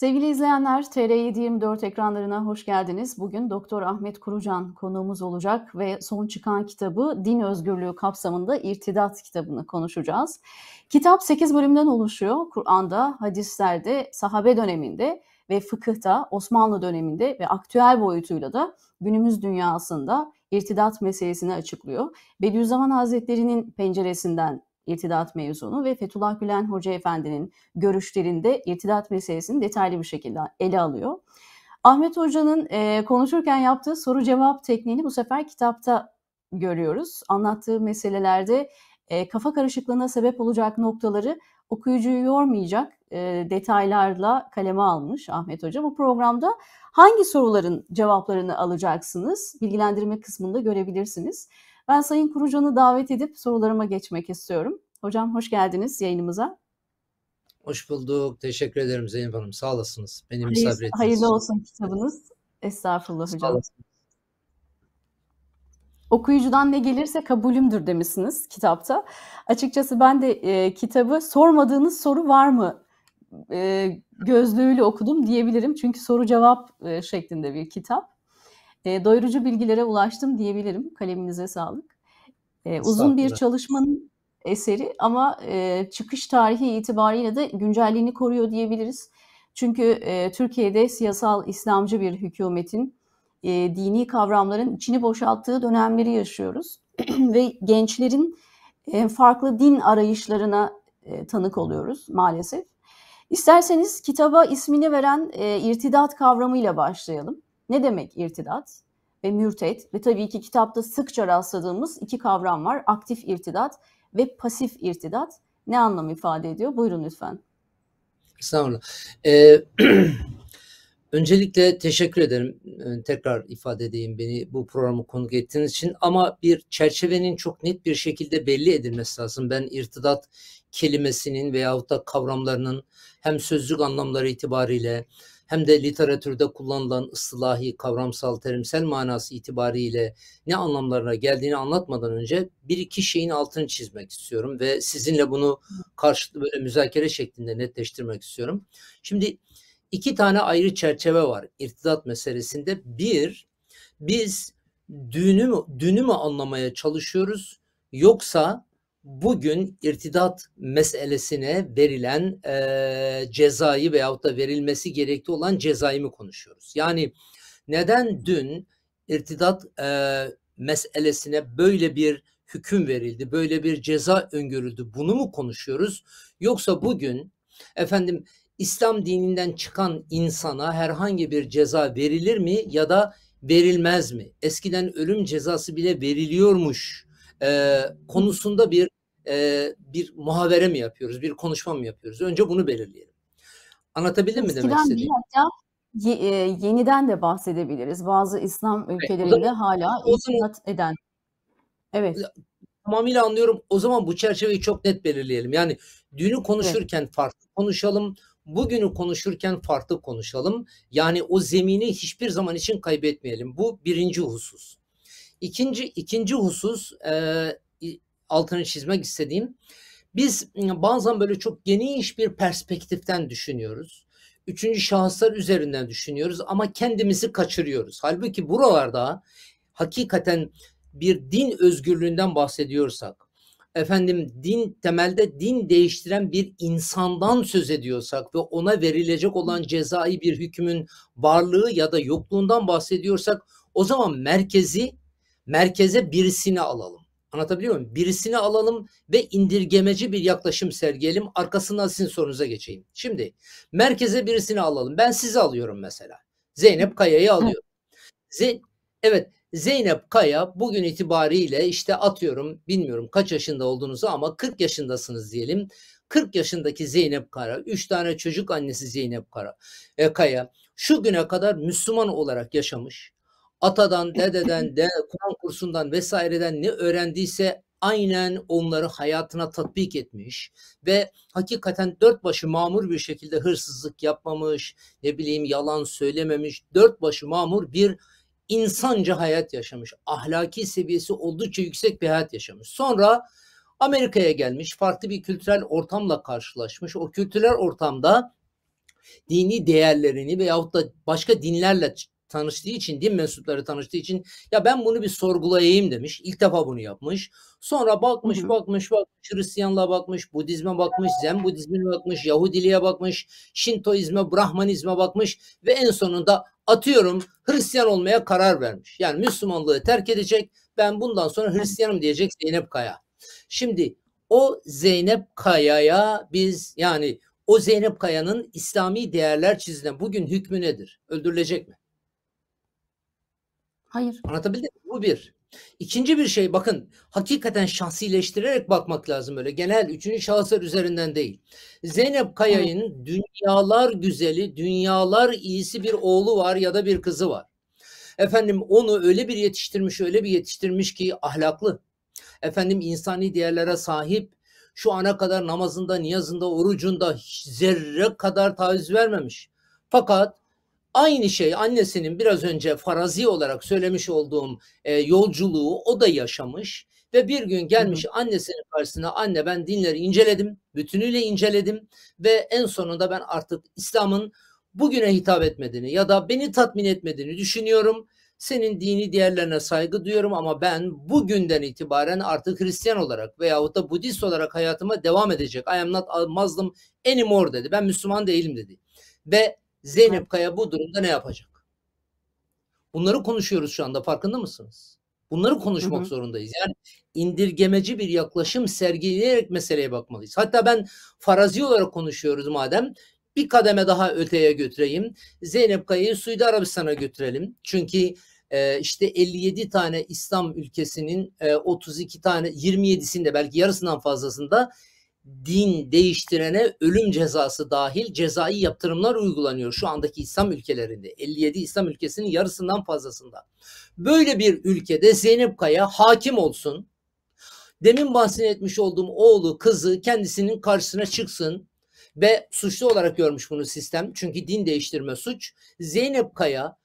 Sevgili izleyenler, TR724 ekranlarına hoş geldiniz. Bugün Doktor Ahmet Kurucan konuğumuz olacak ve son çıkan kitabı Din Özgürlüğü kapsamında İrtidat kitabını konuşacağız. Kitap 8 bölümden oluşuyor. Kur'an'da, hadislerde, sahabe döneminde ve fıkıhta Osmanlı döneminde ve aktüel boyutuyla da günümüz dünyasında irtidat meselesini açıklıyor. Bediüzzaman Hazretleri'nin penceresinden irtidat mevzunu ve Fethullah Gülen Hoca Efendi'nin görüşlerinde irtidat meselesini detaylı bir şekilde ele alıyor. Ahmet Hoca'nın e, konuşurken yaptığı soru cevap tekniğini bu sefer kitapta görüyoruz. Anlattığı meselelerde e, kafa karışıklığına sebep olacak noktaları okuyucuyu yormayacak e, detaylarla kaleme almış Ahmet Hoca. Bu programda hangi soruların cevaplarını alacaksınız? Bilgilendirme kısmında görebilirsiniz. Ben Sayın Kurucan'ı davet edip sorularıma geçmek istiyorum. Hocam hoş geldiniz yayınımıza. Hoş bulduk. Teşekkür ederim Zeynep Hanım. Sağ olasınız. Beni Hayır, misafir ettiniz. Hayırlı olsun kitabınız. Estağfurullah Sağ hocam. Olasın. Okuyucudan ne gelirse kabulümdür demişsiniz kitapta. Açıkçası ben de e, kitabı sormadığınız soru var mı e, gözlüğüyle okudum diyebilirim. Çünkü soru cevap e, şeklinde bir kitap e, doyurucu bilgilere ulaştım diyebilirim. Kaleminize sağlık. E, uzun bir çalışmanın eseri ama e, çıkış tarihi itibariyle de güncelliğini koruyor diyebiliriz. Çünkü e, Türkiye'de siyasal İslamcı bir hükümetin e, dini kavramların içini boşalttığı dönemleri yaşıyoruz ve gençlerin e, farklı din arayışlarına e, tanık oluyoruz maalesef. İsterseniz kitaba ismini veren e, irtidat kavramıyla başlayalım. Ne demek irtidat ve mürtet? Ve tabii ki kitapta sıkça rastladığımız iki kavram var. Aktif irtidat ve pasif irtidat. Ne anlam ifade ediyor? Buyurun lütfen. Estağfurullah. Ee, öncelikle teşekkür ederim. E, tekrar ifade edeyim beni bu programı konuk ettiğiniz için. Ama bir çerçevenin çok net bir şekilde belli edilmesi lazım. Ben irtidat kelimesinin veyahut da kavramlarının hem sözlük anlamları itibariyle hem de literatürde kullanılan ıslahi, kavramsal, terimsel manası itibariyle ne anlamlarına geldiğini anlatmadan önce bir iki şeyin altını çizmek istiyorum ve sizinle bunu karşılıklı böyle müzakere şeklinde netleştirmek istiyorum. Şimdi iki tane ayrı çerçeve var irtidat meselesinde. Bir, biz düğünü mü, düğünü mü anlamaya çalışıyoruz yoksa bugün irtidat meselesine verilen e, cezayı veyahut da verilmesi gerekli olan cezayı mı konuşuyoruz? Yani neden dün irtidat e, meselesine böyle bir hüküm verildi, böyle bir ceza öngörüldü bunu mu konuşuyoruz? Yoksa bugün efendim İslam dininden çıkan insana herhangi bir ceza verilir mi ya da verilmez mi? Eskiden ölüm cezası bile veriliyormuş e, konusunda bir e, bir muhavere mi yapıyoruz, bir konuşma mı yapıyoruz? Önce bunu belirleyelim. Anlatabildim Eskiden mi demek istediğim? Değil, hatta ye, e, yeniden de bahsedebiliriz. Bazı İslam ülkelerinde evet, zaman, hala itinat eden. Evet. Tamamıyla anlıyorum. O zaman bu çerçeveyi çok net belirleyelim. Yani dünü konuşurken evet. farklı konuşalım, bugünü konuşurken farklı konuşalım. Yani o zemini hiçbir zaman için kaybetmeyelim. Bu birinci husus. İkinci, ikinci husus e, altını çizmek istediğim biz ıı, bazen böyle çok geniş bir perspektiften düşünüyoruz. Üçüncü şahıslar üzerinden düşünüyoruz ama kendimizi kaçırıyoruz. Halbuki buralarda hakikaten bir din özgürlüğünden bahsediyorsak, efendim din temelde din değiştiren bir insandan söz ediyorsak ve ona verilecek olan cezai bir hükmün varlığı ya da yokluğundan bahsediyorsak o zaman merkezi merkeze birisini alalım. Anlatabiliyor muyum? Birisini alalım ve indirgemeci bir yaklaşım sergileyelim. Arkasından sizin sorunuza geçeyim. Şimdi merkeze birisini alalım. Ben sizi alıyorum mesela. Zeynep Kaya'yı alıyorum. Zeyn evet Zeynep Kaya bugün itibariyle işte atıyorum bilmiyorum kaç yaşında olduğunuzu ama 40 yaşındasınız diyelim. 40 yaşındaki Zeynep Kara, 3 tane çocuk annesi Zeynep Kara, e, Kaya şu güne kadar Müslüman olarak yaşamış, atadan, dededen, de Kur'an kursundan vesaireden ne öğrendiyse aynen onları hayatına tatbik etmiş ve hakikaten dört başı mamur bir şekilde hırsızlık yapmamış, ne bileyim yalan söylememiş, dört başı mamur bir insanca hayat yaşamış. Ahlaki seviyesi oldukça yüksek bir hayat yaşamış. Sonra Amerika'ya gelmiş, farklı bir kültürel ortamla karşılaşmış. O kültürel ortamda dini değerlerini veyahut da başka dinlerle tanıştığı için, din mensupları tanıştığı için ya ben bunu bir sorgulayayım demiş. İlk defa bunu yapmış. Sonra bakmış, Hı-hı. bakmış, bakmış, Hristiyanlığa bakmış, Budizme bakmış, Zen Budizmine bakmış, Yahudiliğe bakmış, Şintoizme, Brahmanizme bakmış ve en sonunda atıyorum Hristiyan olmaya karar vermiş. Yani Müslümanlığı terk edecek, ben bundan sonra Hristiyanım diyecek Zeynep Kaya. Şimdi o Zeynep Kaya'ya biz yani o Zeynep Kaya'nın İslami değerler çizine bugün hükmü nedir? Öldürülecek mi? Hayır. Anlatabildim mi? Bu bir. İkinci bir şey bakın hakikaten şahsileştirerek bakmak lazım öyle. Genel üçüncü şahıslar üzerinden değil. Zeynep Kaya'nın dünyalar güzeli, dünyalar iyisi bir oğlu var ya da bir kızı var. Efendim onu öyle bir yetiştirmiş, öyle bir yetiştirmiş ki ahlaklı. Efendim insani değerlere sahip, şu ana kadar namazında, niyazında, orucunda zerre kadar taviz vermemiş. Fakat Aynı şey annesinin biraz önce farazi olarak söylemiş olduğum e, yolculuğu o da yaşamış ve bir gün gelmiş hı annesinin karşısına anne ben dinleri inceledim, bütünüyle inceledim ve en sonunda ben artık İslam'ın bugüne hitap etmediğini ya da beni tatmin etmediğini düşünüyorum. Senin dini diğerlerine saygı duyuyorum ama ben bugünden itibaren artık Hristiyan olarak veyahut da Budist olarak hayatıma devam edecek. I am not a Muslim anymore dedi. Ben Müslüman değilim dedi. Ve Zeynep Kaya bu durumda ne yapacak? Bunları konuşuyoruz şu anda farkında mısınız? Bunları konuşmak hı hı. zorundayız. Yani indirgemeci bir yaklaşım sergileyerek meseleye bakmalıyız. Hatta ben farazi olarak konuşuyoruz madem bir kademe daha öteye götüreyim. Zeynep Kaya'yı Suudi Arabistan'a götürelim. Çünkü e, işte 57 tane İslam ülkesinin e, 32 tane 27'sinde belki yarısından fazlasında din değiştirene ölüm cezası dahil cezai yaptırımlar uygulanıyor şu andaki İslam ülkelerinde. 57 İslam ülkesinin yarısından fazlasında. Böyle bir ülkede Zeynep Kaya hakim olsun. Demin bahsetmiş olduğum oğlu, kızı kendisinin karşısına çıksın ve suçlu olarak görmüş bunu sistem. Çünkü din değiştirme suç. Zeynep Kaya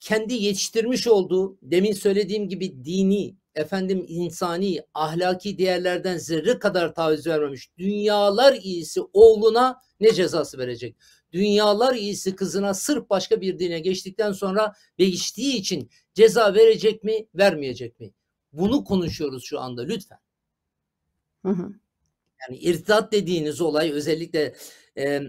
kendi yetiştirmiş olduğu demin söylediğim gibi dini efendim insani, ahlaki değerlerden zerre kadar taviz vermemiş. Dünyalar iyisi oğluna ne cezası verecek? Dünyalar iyisi kızına sırf başka bir dine geçtikten sonra ve içtiği için ceza verecek mi, vermeyecek mi? Bunu konuşuyoruz şu anda lütfen. Hı hı. Yani irtidat dediğiniz olay özellikle e,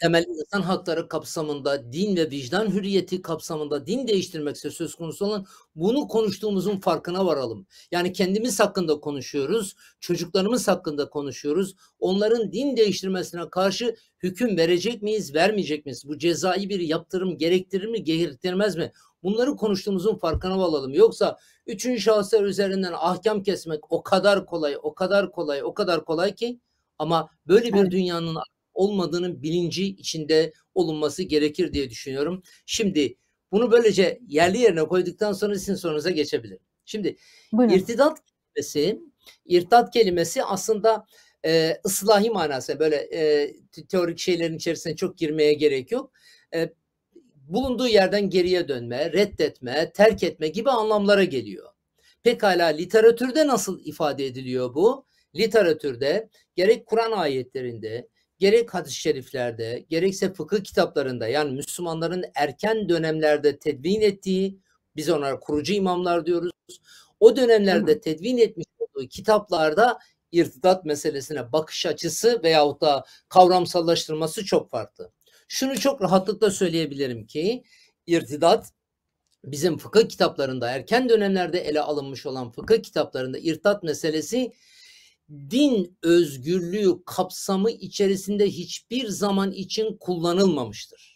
temel insan hakları kapsamında din ve vicdan hürriyeti kapsamında din değiştirmekse söz konusu olan bunu konuştuğumuzun farkına varalım. Yani kendimiz hakkında konuşuyoruz, çocuklarımız hakkında konuşuyoruz. Onların din değiştirmesine karşı hüküm verecek miyiz, vermeyecek miyiz? Bu cezai bir yaptırım gerektirir mi, gerektirmez mi? Bunları konuştuğumuzun farkına varalım. Yoksa üçüncü şahıslar üzerinden ahkam kesmek o kadar kolay, o kadar kolay, o kadar kolay ki ama böyle bir dünyanın olmadığının bilinci içinde olunması gerekir diye düşünüyorum. Şimdi bunu böylece yerli yerine koyduktan sonra sizin sorunuza geçebilirim. Şimdi Buyurun. irtidat kelimesi, irtidat kelimesi aslında e, ıslahi manası böyle e, teorik şeylerin içerisine çok girmeye gerek yok. E, bulunduğu yerden geriye dönme, reddetme, terk etme gibi anlamlara geliyor. Pekala literatürde nasıl ifade ediliyor bu? Literatürde gerek Kur'an ayetlerinde, gerek hadis-i şeriflerde, gerekse fıkıh kitaplarında yani Müslümanların erken dönemlerde tedvin ettiği, biz onlara kurucu imamlar diyoruz. O dönemlerde tedvin etmiş olduğu kitaplarda irtidat meselesine bakış açısı veyahut da kavramsallaştırması çok farklı. Şunu çok rahatlıkla söyleyebilirim ki irtidat bizim fıkıh kitaplarında erken dönemlerde ele alınmış olan fıkıh kitaplarında irtidat meselesi din özgürlüğü kapsamı içerisinde hiçbir zaman için kullanılmamıştır.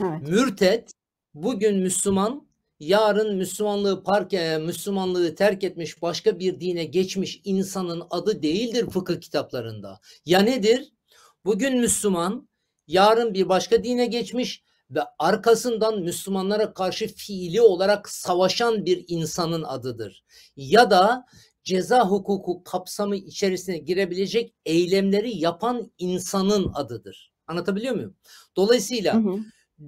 Evet. Mürtet bugün Müslüman, yarın Müslümanlığı park e, Müslümanlığı terk etmiş başka bir dine geçmiş insanın adı değildir fıkıh kitaplarında. Ya nedir? Bugün Müslüman, yarın bir başka dine geçmiş ve arkasından Müslümanlara karşı fiili olarak savaşan bir insanın adıdır. Ya da ceza hukuku kapsamı içerisine girebilecek eylemleri yapan insanın adıdır. Anlatabiliyor muyum? Dolayısıyla hı hı.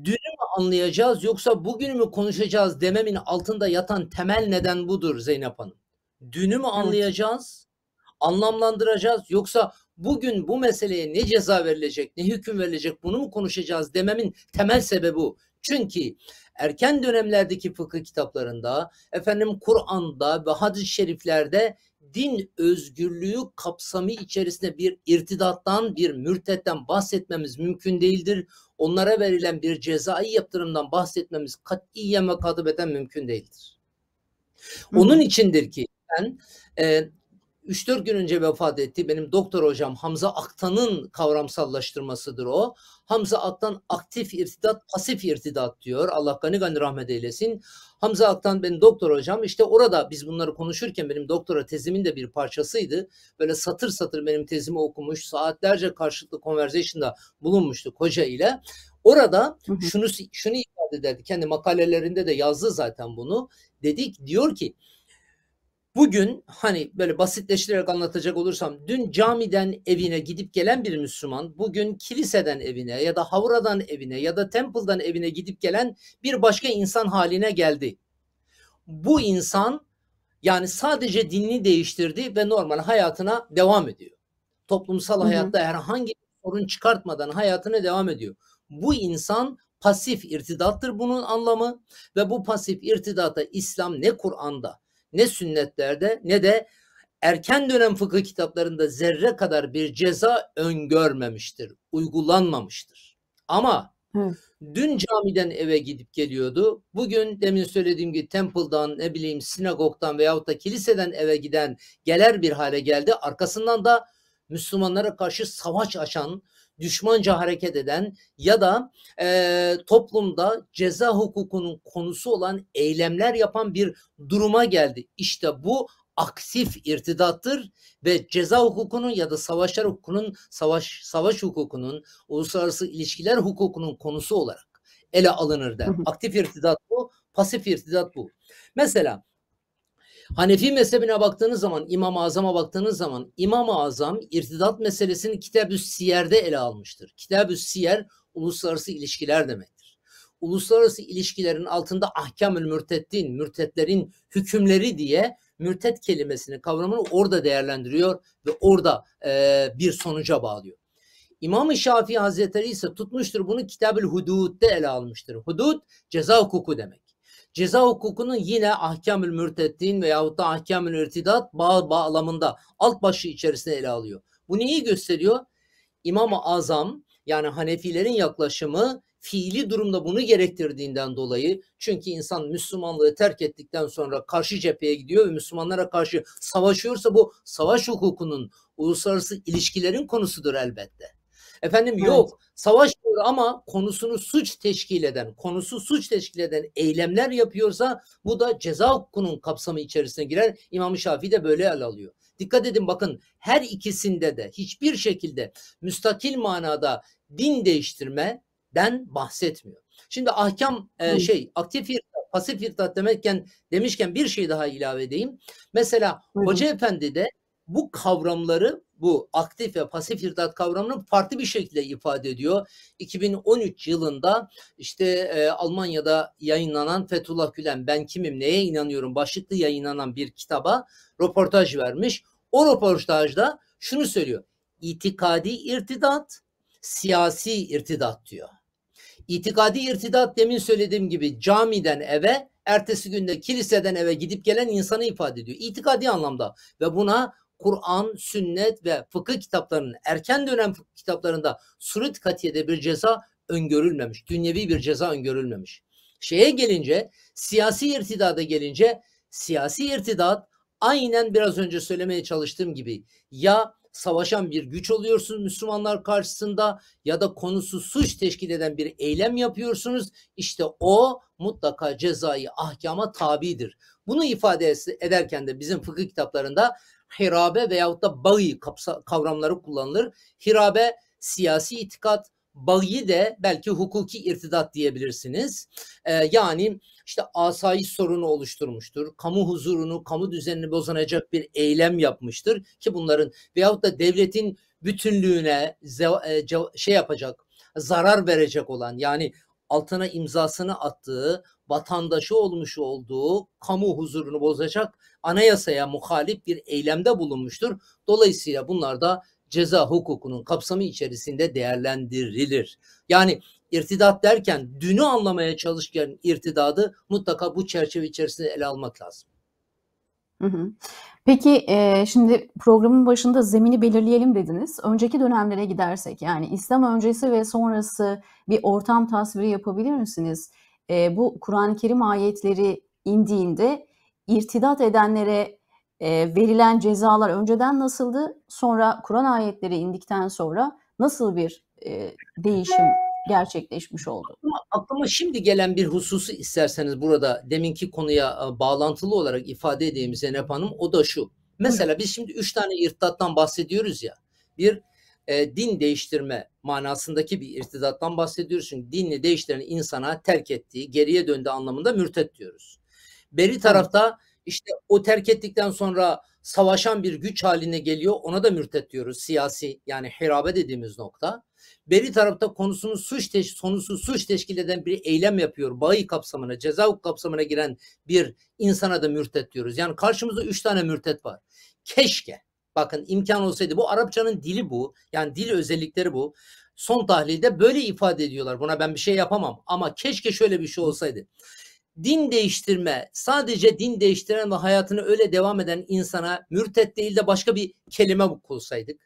dünü mü anlayacağız yoksa bugünü mü konuşacağız dememin altında yatan temel neden budur Zeynep Hanım. Dünü mü anlayacağız, evet. anlamlandıracağız yoksa bugün bu meseleye ne ceza verilecek, ne hüküm verilecek bunu mu konuşacağız dememin temel sebebi bu. Çünkü erken dönemlerdeki fıkıh kitaplarında, efendim Kur'an'da ve hadis-i şeriflerde din özgürlüğü kapsamı içerisinde bir irtidattan, bir mürtetten bahsetmemiz mümkün değildir. Onlara verilen bir cezai yaptırımdan bahsetmemiz katiyen ve kadibeten mümkün değildir. Onun içindir ki ben e, 3-4 gün önce vefat etti. Benim doktor hocam Hamza Aktan'ın kavramsallaştırmasıdır o. Hamza Aktan aktif irtidat, pasif irtidat diyor. Allah gani gani rahmet eylesin. Hamza Aktan benim doktor hocam. İşte orada biz bunları konuşurken benim doktora tezimin de bir parçasıydı. Böyle satır satır benim tezimi okumuş. Saatlerce karşılıklı conversation'da bulunmuştuk koca ile. Orada şunu şunu ifade ederdi. Kendi makalelerinde de yazdı zaten bunu. Dedik diyor ki Bugün hani böyle basitleştirerek anlatacak olursam dün camiden evine gidip gelen bir Müslüman bugün kiliseden evine ya da havradan evine ya da temple'dan evine gidip gelen bir başka insan haline geldi. Bu insan yani sadece dinini değiştirdi ve normal hayatına devam ediyor. Toplumsal hı hı. hayatta herhangi bir sorun çıkartmadan hayatına devam ediyor. Bu insan pasif irtidattır bunun anlamı ve bu pasif irtidata İslam ne Kur'an'da ne sünnetlerde ne de erken dönem fıkıh kitaplarında zerre kadar bir ceza öngörmemiştir, uygulanmamıştır. Ama Hı. dün camiden eve gidip geliyordu. Bugün demin söylediğim gibi temple'dan ne bileyim sinagogdan veyahut da kiliseden eve giden geler bir hale geldi. Arkasından da Müslümanlara karşı savaş açan, düşmanca hareket eden ya da e, toplumda ceza hukukunun konusu olan eylemler yapan bir duruma geldi. İşte bu aktif irtidattır ve ceza hukukunun ya da savaşlar hukukunun, savaş savaş hukukunun, uluslararası ilişkiler hukukunun konusu olarak ele alınır der. Aktif irtidat bu, pasif irtidat bu. Mesela Hanefi mezhebine baktığınız zaman, İmam-ı Azam'a baktığınız zaman İmam-ı Azam irtidat meselesini Kitab-ı Siyer'de ele almıştır. Kitab-ı Siyer uluslararası ilişkiler demektir. Uluslararası ilişkilerin altında ahkam-ül mürteddin, mürtetlerin hükümleri diye mürtet kelimesini, kavramını orada değerlendiriyor ve orada e, bir sonuca bağlıyor. İmam-ı Şafii Hazretleri ise tutmuştur bunu Kitab-ül Hudud'de ele almıştır. Hudud ceza hukuku demek. Ceza hukukunun yine ahkamül mürteddin veyahut da ahkamül irtidat bağ bağlamında alt başı içerisinde ele alıyor. Bu neyi gösteriyor? İmam-ı Azam yani Hanefilerin yaklaşımı fiili durumda bunu gerektirdiğinden dolayı çünkü insan Müslümanlığı terk ettikten sonra karşı cepheye gidiyor ve Müslümanlara karşı savaşıyorsa bu savaş hukukunun uluslararası ilişkilerin konusudur elbette. Efendim evet. yok savaş ama konusunu suç teşkil eden, konusu suç teşkil eden eylemler yapıyorsa bu da ceza hukukunun kapsamı içerisine girer. İmam Şafii de böyle ele alıyor. Dikkat edin bakın her ikisinde de hiçbir şekilde müstakil manada din değiştirmeden bahsetmiyor. Şimdi ahkam e, şey aktif irtidat, pasif irtidat demekken demişken bir şey daha ilave edeyim. Mesela Hı. Hoca Efendi de bu kavramları bu aktif ve pasif irtidat kavramını farklı bir şekilde ifade ediyor. 2013 yılında işte e, Almanya'da yayınlanan Fethullah Gülen Ben Kimim Neye İnanıyorum başlıklı yayınlanan bir kitaba röportaj vermiş. O röportajda şunu söylüyor. İtikadi irtidat, siyasi irtidat diyor. İtikadi irtidat demin söylediğim gibi camiden eve, ertesi günde kiliseden eve gidip gelen insanı ifade ediyor. İtikadi anlamda ve buna Kur'an, sünnet ve fıkıh kitaplarının erken dönem fıkıh kitaplarında Surut katiyede bir ceza öngörülmemiş. Dünyevi bir ceza öngörülmemiş. Şeye gelince siyasi irtidada gelince siyasi irtidat aynen biraz önce söylemeye çalıştığım gibi ya savaşan bir güç oluyorsunuz Müslümanlar karşısında ya da konusu suç teşkil eden bir eylem yapıyorsunuz. İşte o mutlaka cezai ahkama tabidir. Bunu ifade ederken de bizim fıkıh kitaplarında hirabe veyahut da bağı kavramları kullanılır. Hirabe siyasi itikat, bağı de belki hukuki irtidat diyebilirsiniz. Ee, yani işte asayiş sorunu oluşturmuştur. Kamu huzurunu, kamu düzenini bozanacak bir eylem yapmıştır ki bunların veyahut da devletin bütünlüğüne e, şey yapacak, zarar verecek olan yani altına imzasını attığı vatandaşı olmuş olduğu kamu huzurunu bozacak anayasaya muhalif bir eylemde bulunmuştur. Dolayısıyla bunlar da ceza hukukunun kapsamı içerisinde değerlendirilir. Yani irtidat derken dünü anlamaya çalışırken irtidadı mutlaka bu çerçeve içerisinde ele almak lazım. Peki e, şimdi programın başında zemini belirleyelim dediniz. Önceki dönemlere gidersek yani İslam öncesi ve sonrası bir ortam tasviri yapabilir misiniz? e, bu Kur'an-ı Kerim ayetleri indiğinde irtidat edenlere e, verilen cezalar önceden nasıldı? Sonra Kur'an ayetleri indikten sonra nasıl bir e, değişim gerçekleşmiş oldu? Aklıma, aklıma şimdi gelen bir hususu isterseniz burada deminki konuya e, bağlantılı olarak ifade edeyim Zeynep Hanım o da şu. Mesela biz şimdi üç tane irtidattan bahsediyoruz ya. Bir e, din değiştirme manasındaki bir irtidattan bahsediyoruz. Çünkü dinini değiştiren insana terk ettiği, geriye döndü anlamında mürtet diyoruz. Beri tarafta işte o terk ettikten sonra savaşan bir güç haline geliyor. Ona da mürtet diyoruz. Siyasi yani hirabe dediğimiz nokta. Beri tarafta konusunu suç teş, sonusu suç teşkil eden bir eylem yapıyor. Bayi kapsamına, ceza kapsamına giren bir insana da mürtet diyoruz. Yani karşımızda üç tane mürtet var. Keşke Bakın imkan olsaydı bu Arapçanın dili bu. Yani dil özellikleri bu. Son tahlilde böyle ifade ediyorlar. Buna ben bir şey yapamam ama keşke şöyle bir şey olsaydı. Din değiştirme sadece din değiştiren ve hayatını öyle devam eden insana mürtet değil de başka bir kelime kulsaydık.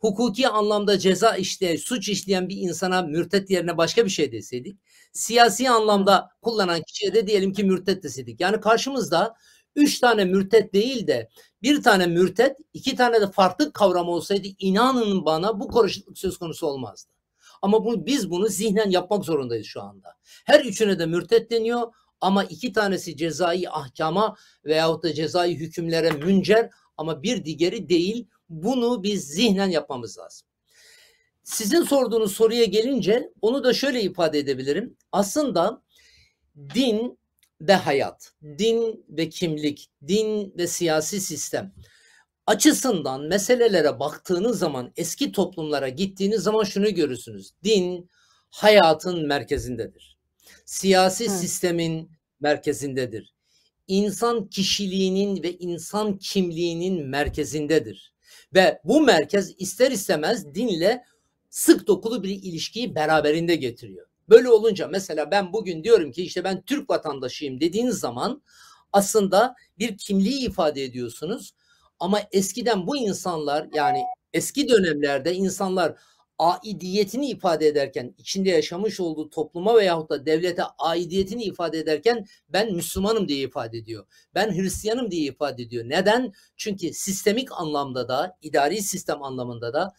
Hukuki anlamda ceza işleyen, suç işleyen bir insana mürtet yerine başka bir şey deseydik. Siyasi anlamda kullanan kişiye de diyelim ki mürtet deseydik. Yani karşımızda üç tane mürtet değil de bir tane mürtet, iki tane de farklı kavram olsaydı inanın bana bu karışıklık söz konusu olmazdı. Ama bu, biz bunu zihnen yapmak zorundayız şu anda. Her üçüne de mürtet deniyor ama iki tanesi cezai ahkama veyahut da cezai hükümlere müncer ama bir digeri değil. Bunu biz zihnen yapmamız lazım. Sizin sorduğunuz soruya gelince onu da şöyle ifade edebilirim. Aslında din ve hayat, din ve kimlik, din ve siyasi sistem açısından meselelere baktığınız zaman, eski toplumlara gittiğiniz zaman şunu görürsünüz. Din hayatın merkezindedir. Siyasi evet. sistemin merkezindedir. İnsan kişiliğinin ve insan kimliğinin merkezindedir. Ve bu merkez ister istemez dinle sık dokulu bir ilişkiyi beraberinde getiriyor. Böyle olunca mesela ben bugün diyorum ki işte ben Türk vatandaşıyım dediğiniz zaman aslında bir kimliği ifade ediyorsunuz. Ama eskiden bu insanlar yani eski dönemlerde insanlar aidiyetini ifade ederken içinde yaşamış olduğu topluma veyahut da devlete aidiyetini ifade ederken ben Müslümanım diye ifade ediyor. Ben Hristiyanım diye ifade ediyor. Neden? Çünkü sistemik anlamda da idari sistem anlamında da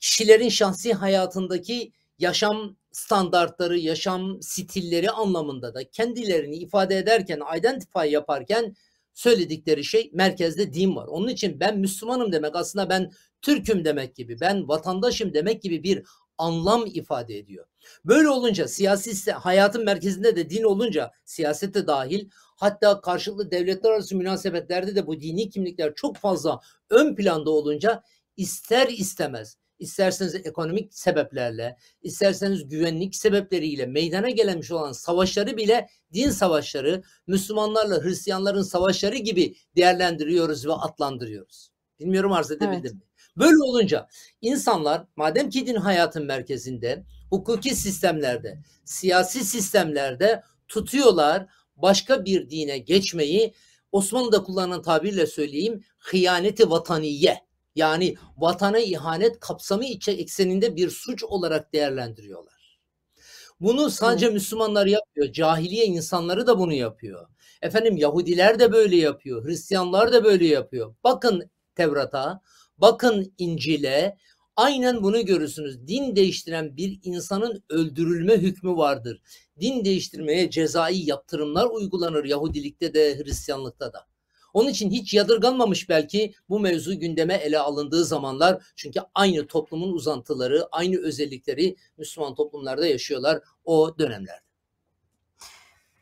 kişilerin şahsi hayatındaki yaşam standartları, yaşam stilleri anlamında da kendilerini ifade ederken, identify yaparken söyledikleri şey merkezde din var. Onun için ben Müslümanım demek aslında ben Türk'üm demek gibi, ben vatandaşım demek gibi bir anlam ifade ediyor. Böyle olunca siyasi hayatın merkezinde de din olunca siyasete dahil hatta karşılıklı devletler arası münasebetlerde de bu dini kimlikler çok fazla ön planda olunca ister istemez isterseniz ekonomik sebeplerle, isterseniz güvenlik sebepleriyle meydana gelmiş olan savaşları bile din savaşları, Müslümanlarla Hristiyanların savaşları gibi değerlendiriyoruz ve atlandırıyoruz. Bilmiyorum arz edebildim evet. mi? Böyle olunca insanlar madem ki din hayatın merkezinde, hukuki sistemlerde, siyasi sistemlerde tutuyorlar başka bir dine geçmeyi Osmanlı'da kullanılan tabirle söyleyeyim hıyaneti vataniye yani vatana ihanet kapsamı içe ekseninde bir suç olarak değerlendiriyorlar. Bunu sadece Hı. Müslümanlar yapıyor, Cahiliye insanları da bunu yapıyor. Efendim Yahudiler de böyle yapıyor. Hristiyanlar da böyle yapıyor. Bakın Tevrat'a, bakın İncil'e, Aynen bunu görürsünüz. Din değiştiren bir insanın öldürülme hükmü vardır. Din değiştirmeye cezai yaptırımlar uygulanır Yahudilikte de Hristiyanlıkta da. Onun için hiç yadırganmamış belki bu mevzu gündeme ele alındığı zamanlar. Çünkü aynı toplumun uzantıları, aynı özellikleri Müslüman toplumlarda yaşıyorlar o dönemlerde.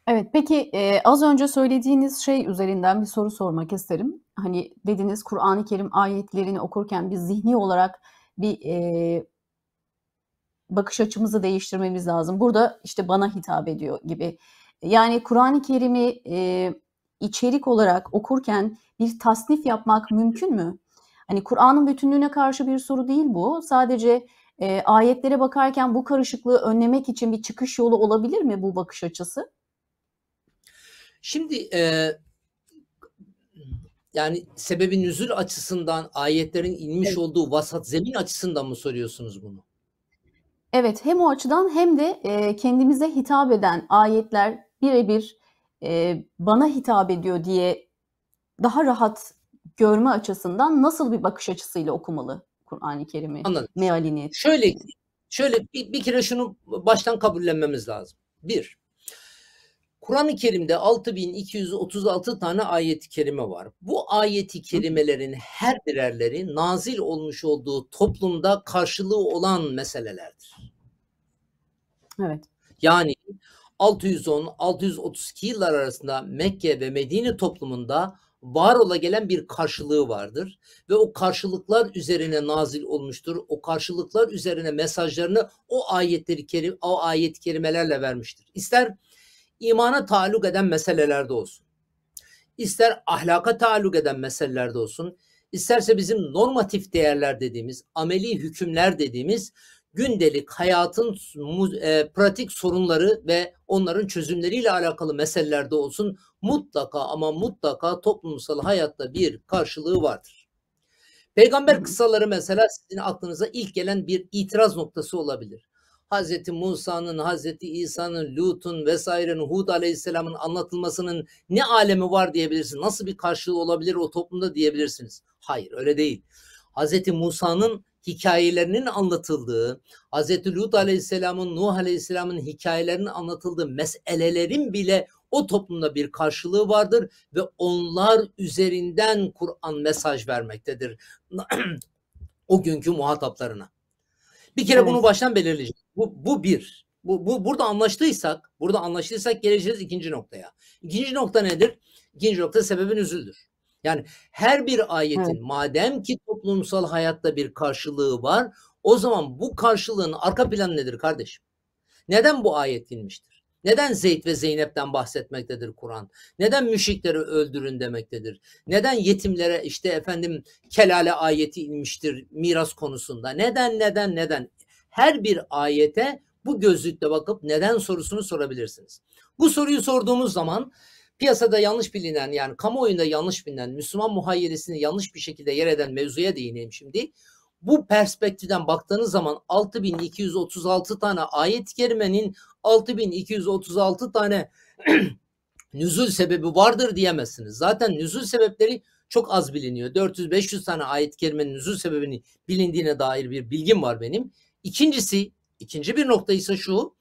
Evet peki e, az önce söylediğiniz şey üzerinden bir soru sormak isterim. Hani dediniz Kur'an-ı Kerim ayetlerini okurken bir zihni olarak bir e, bakış açımızı değiştirmemiz lazım. Burada işte bana hitap ediyor gibi. Yani Kur'an-ı Kerim'i e, içerik olarak okurken bir tasnif yapmak mümkün mü? Hani Kur'an'ın bütünlüğüne karşı bir soru değil bu. Sadece e, ayetlere bakarken bu karışıklığı önlemek için bir çıkış yolu olabilir mi bu bakış açısı? Şimdi e, yani sebebin nüzül açısından ayetlerin inmiş evet. olduğu vasat zemin açısından mı soruyorsunuz bunu? Evet hem o açıdan hem de e, kendimize hitap eden ayetler birebir e, bana hitap ediyor diye daha rahat görme açısından nasıl bir bakış açısıyla okumalı Kur'an-ı Kerim'i? Anladım. Mealini. Şöyle şöyle bir, bir kere şunu baştan kabullenmemiz lazım. Bir, Kur'an-ı Kerim'de 6236 tane ayet-i kerime var. Bu ayet-i kerimelerin her birerleri nazil olmuş olduğu toplumda karşılığı olan meselelerdir. Evet. Yani 610-632 yıllar arasında Mekke ve Medine toplumunda var ola gelen bir karşılığı vardır ve o karşılıklar üzerine nazil olmuştur. O karşılıklar üzerine mesajlarını o ayetleri kerim o ayet kerimelerle vermiştir. İster imana taluk eden meselelerde olsun. ister ahlaka taluk eden meselelerde olsun. isterse bizim normatif değerler dediğimiz, ameli hükümler dediğimiz gündelik hayatın e, pratik sorunları ve onların çözümleriyle alakalı meselelerde olsun mutlaka ama mutlaka toplumsal hayatta bir karşılığı vardır. Peygamber kıssaları mesela sizin aklınıza ilk gelen bir itiraz noktası olabilir. Hazreti Musa'nın, Hazreti İsa'nın, Lut'un vesairenin, Hud aleyhisselamın anlatılmasının ne alemi var diyebilirsiniz. Nasıl bir karşılığı olabilir o toplumda diyebilirsiniz. Hayır öyle değil. Hazreti Musa'nın hikayelerinin anlatıldığı, Hz. Lut Aleyhisselam'ın, Nuh Aleyhisselam'ın hikayelerinin anlatıldığı meselelerin bile o toplumda bir karşılığı vardır ve onlar üzerinden Kur'an mesaj vermektedir o günkü muhataplarına. Bir kere evet. bunu baştan belirleyeceğiz. Bu, bu bir. Bu, bu burada anlaştıysak, burada anlaştıysak geleceğiz ikinci noktaya. İkinci nokta nedir? İkinci nokta sebebin üzüldür. Yani her bir ayetin evet. madem ki toplumsal hayatta bir karşılığı var o zaman bu karşılığın arka planı nedir kardeşim? Neden bu ayet inmiştir? Neden Zeyd ve Zeynep'ten bahsetmektedir Kur'an? Neden müşrikleri öldürün demektedir? Neden yetimlere işte efendim kelale ayeti inmiştir miras konusunda? Neden neden neden? Her bir ayete bu gözlükle bakıp neden sorusunu sorabilirsiniz. Bu soruyu sorduğumuz zaman piyasada yanlış bilinen yani kamuoyunda yanlış bilinen Müslüman muhayyelesini yanlış bir şekilde yer eden mevzuya değineyim şimdi. Bu perspektiften baktığınız zaman 6236 tane ayet kerimenin 6236 tane nüzul sebebi vardır diyemezsiniz. Zaten nüzul sebepleri çok az biliniyor. 400-500 tane ayet kerimenin nüzul sebebini bilindiğine dair bir bilgim var benim. İkincisi, ikinci bir nokta ise şu.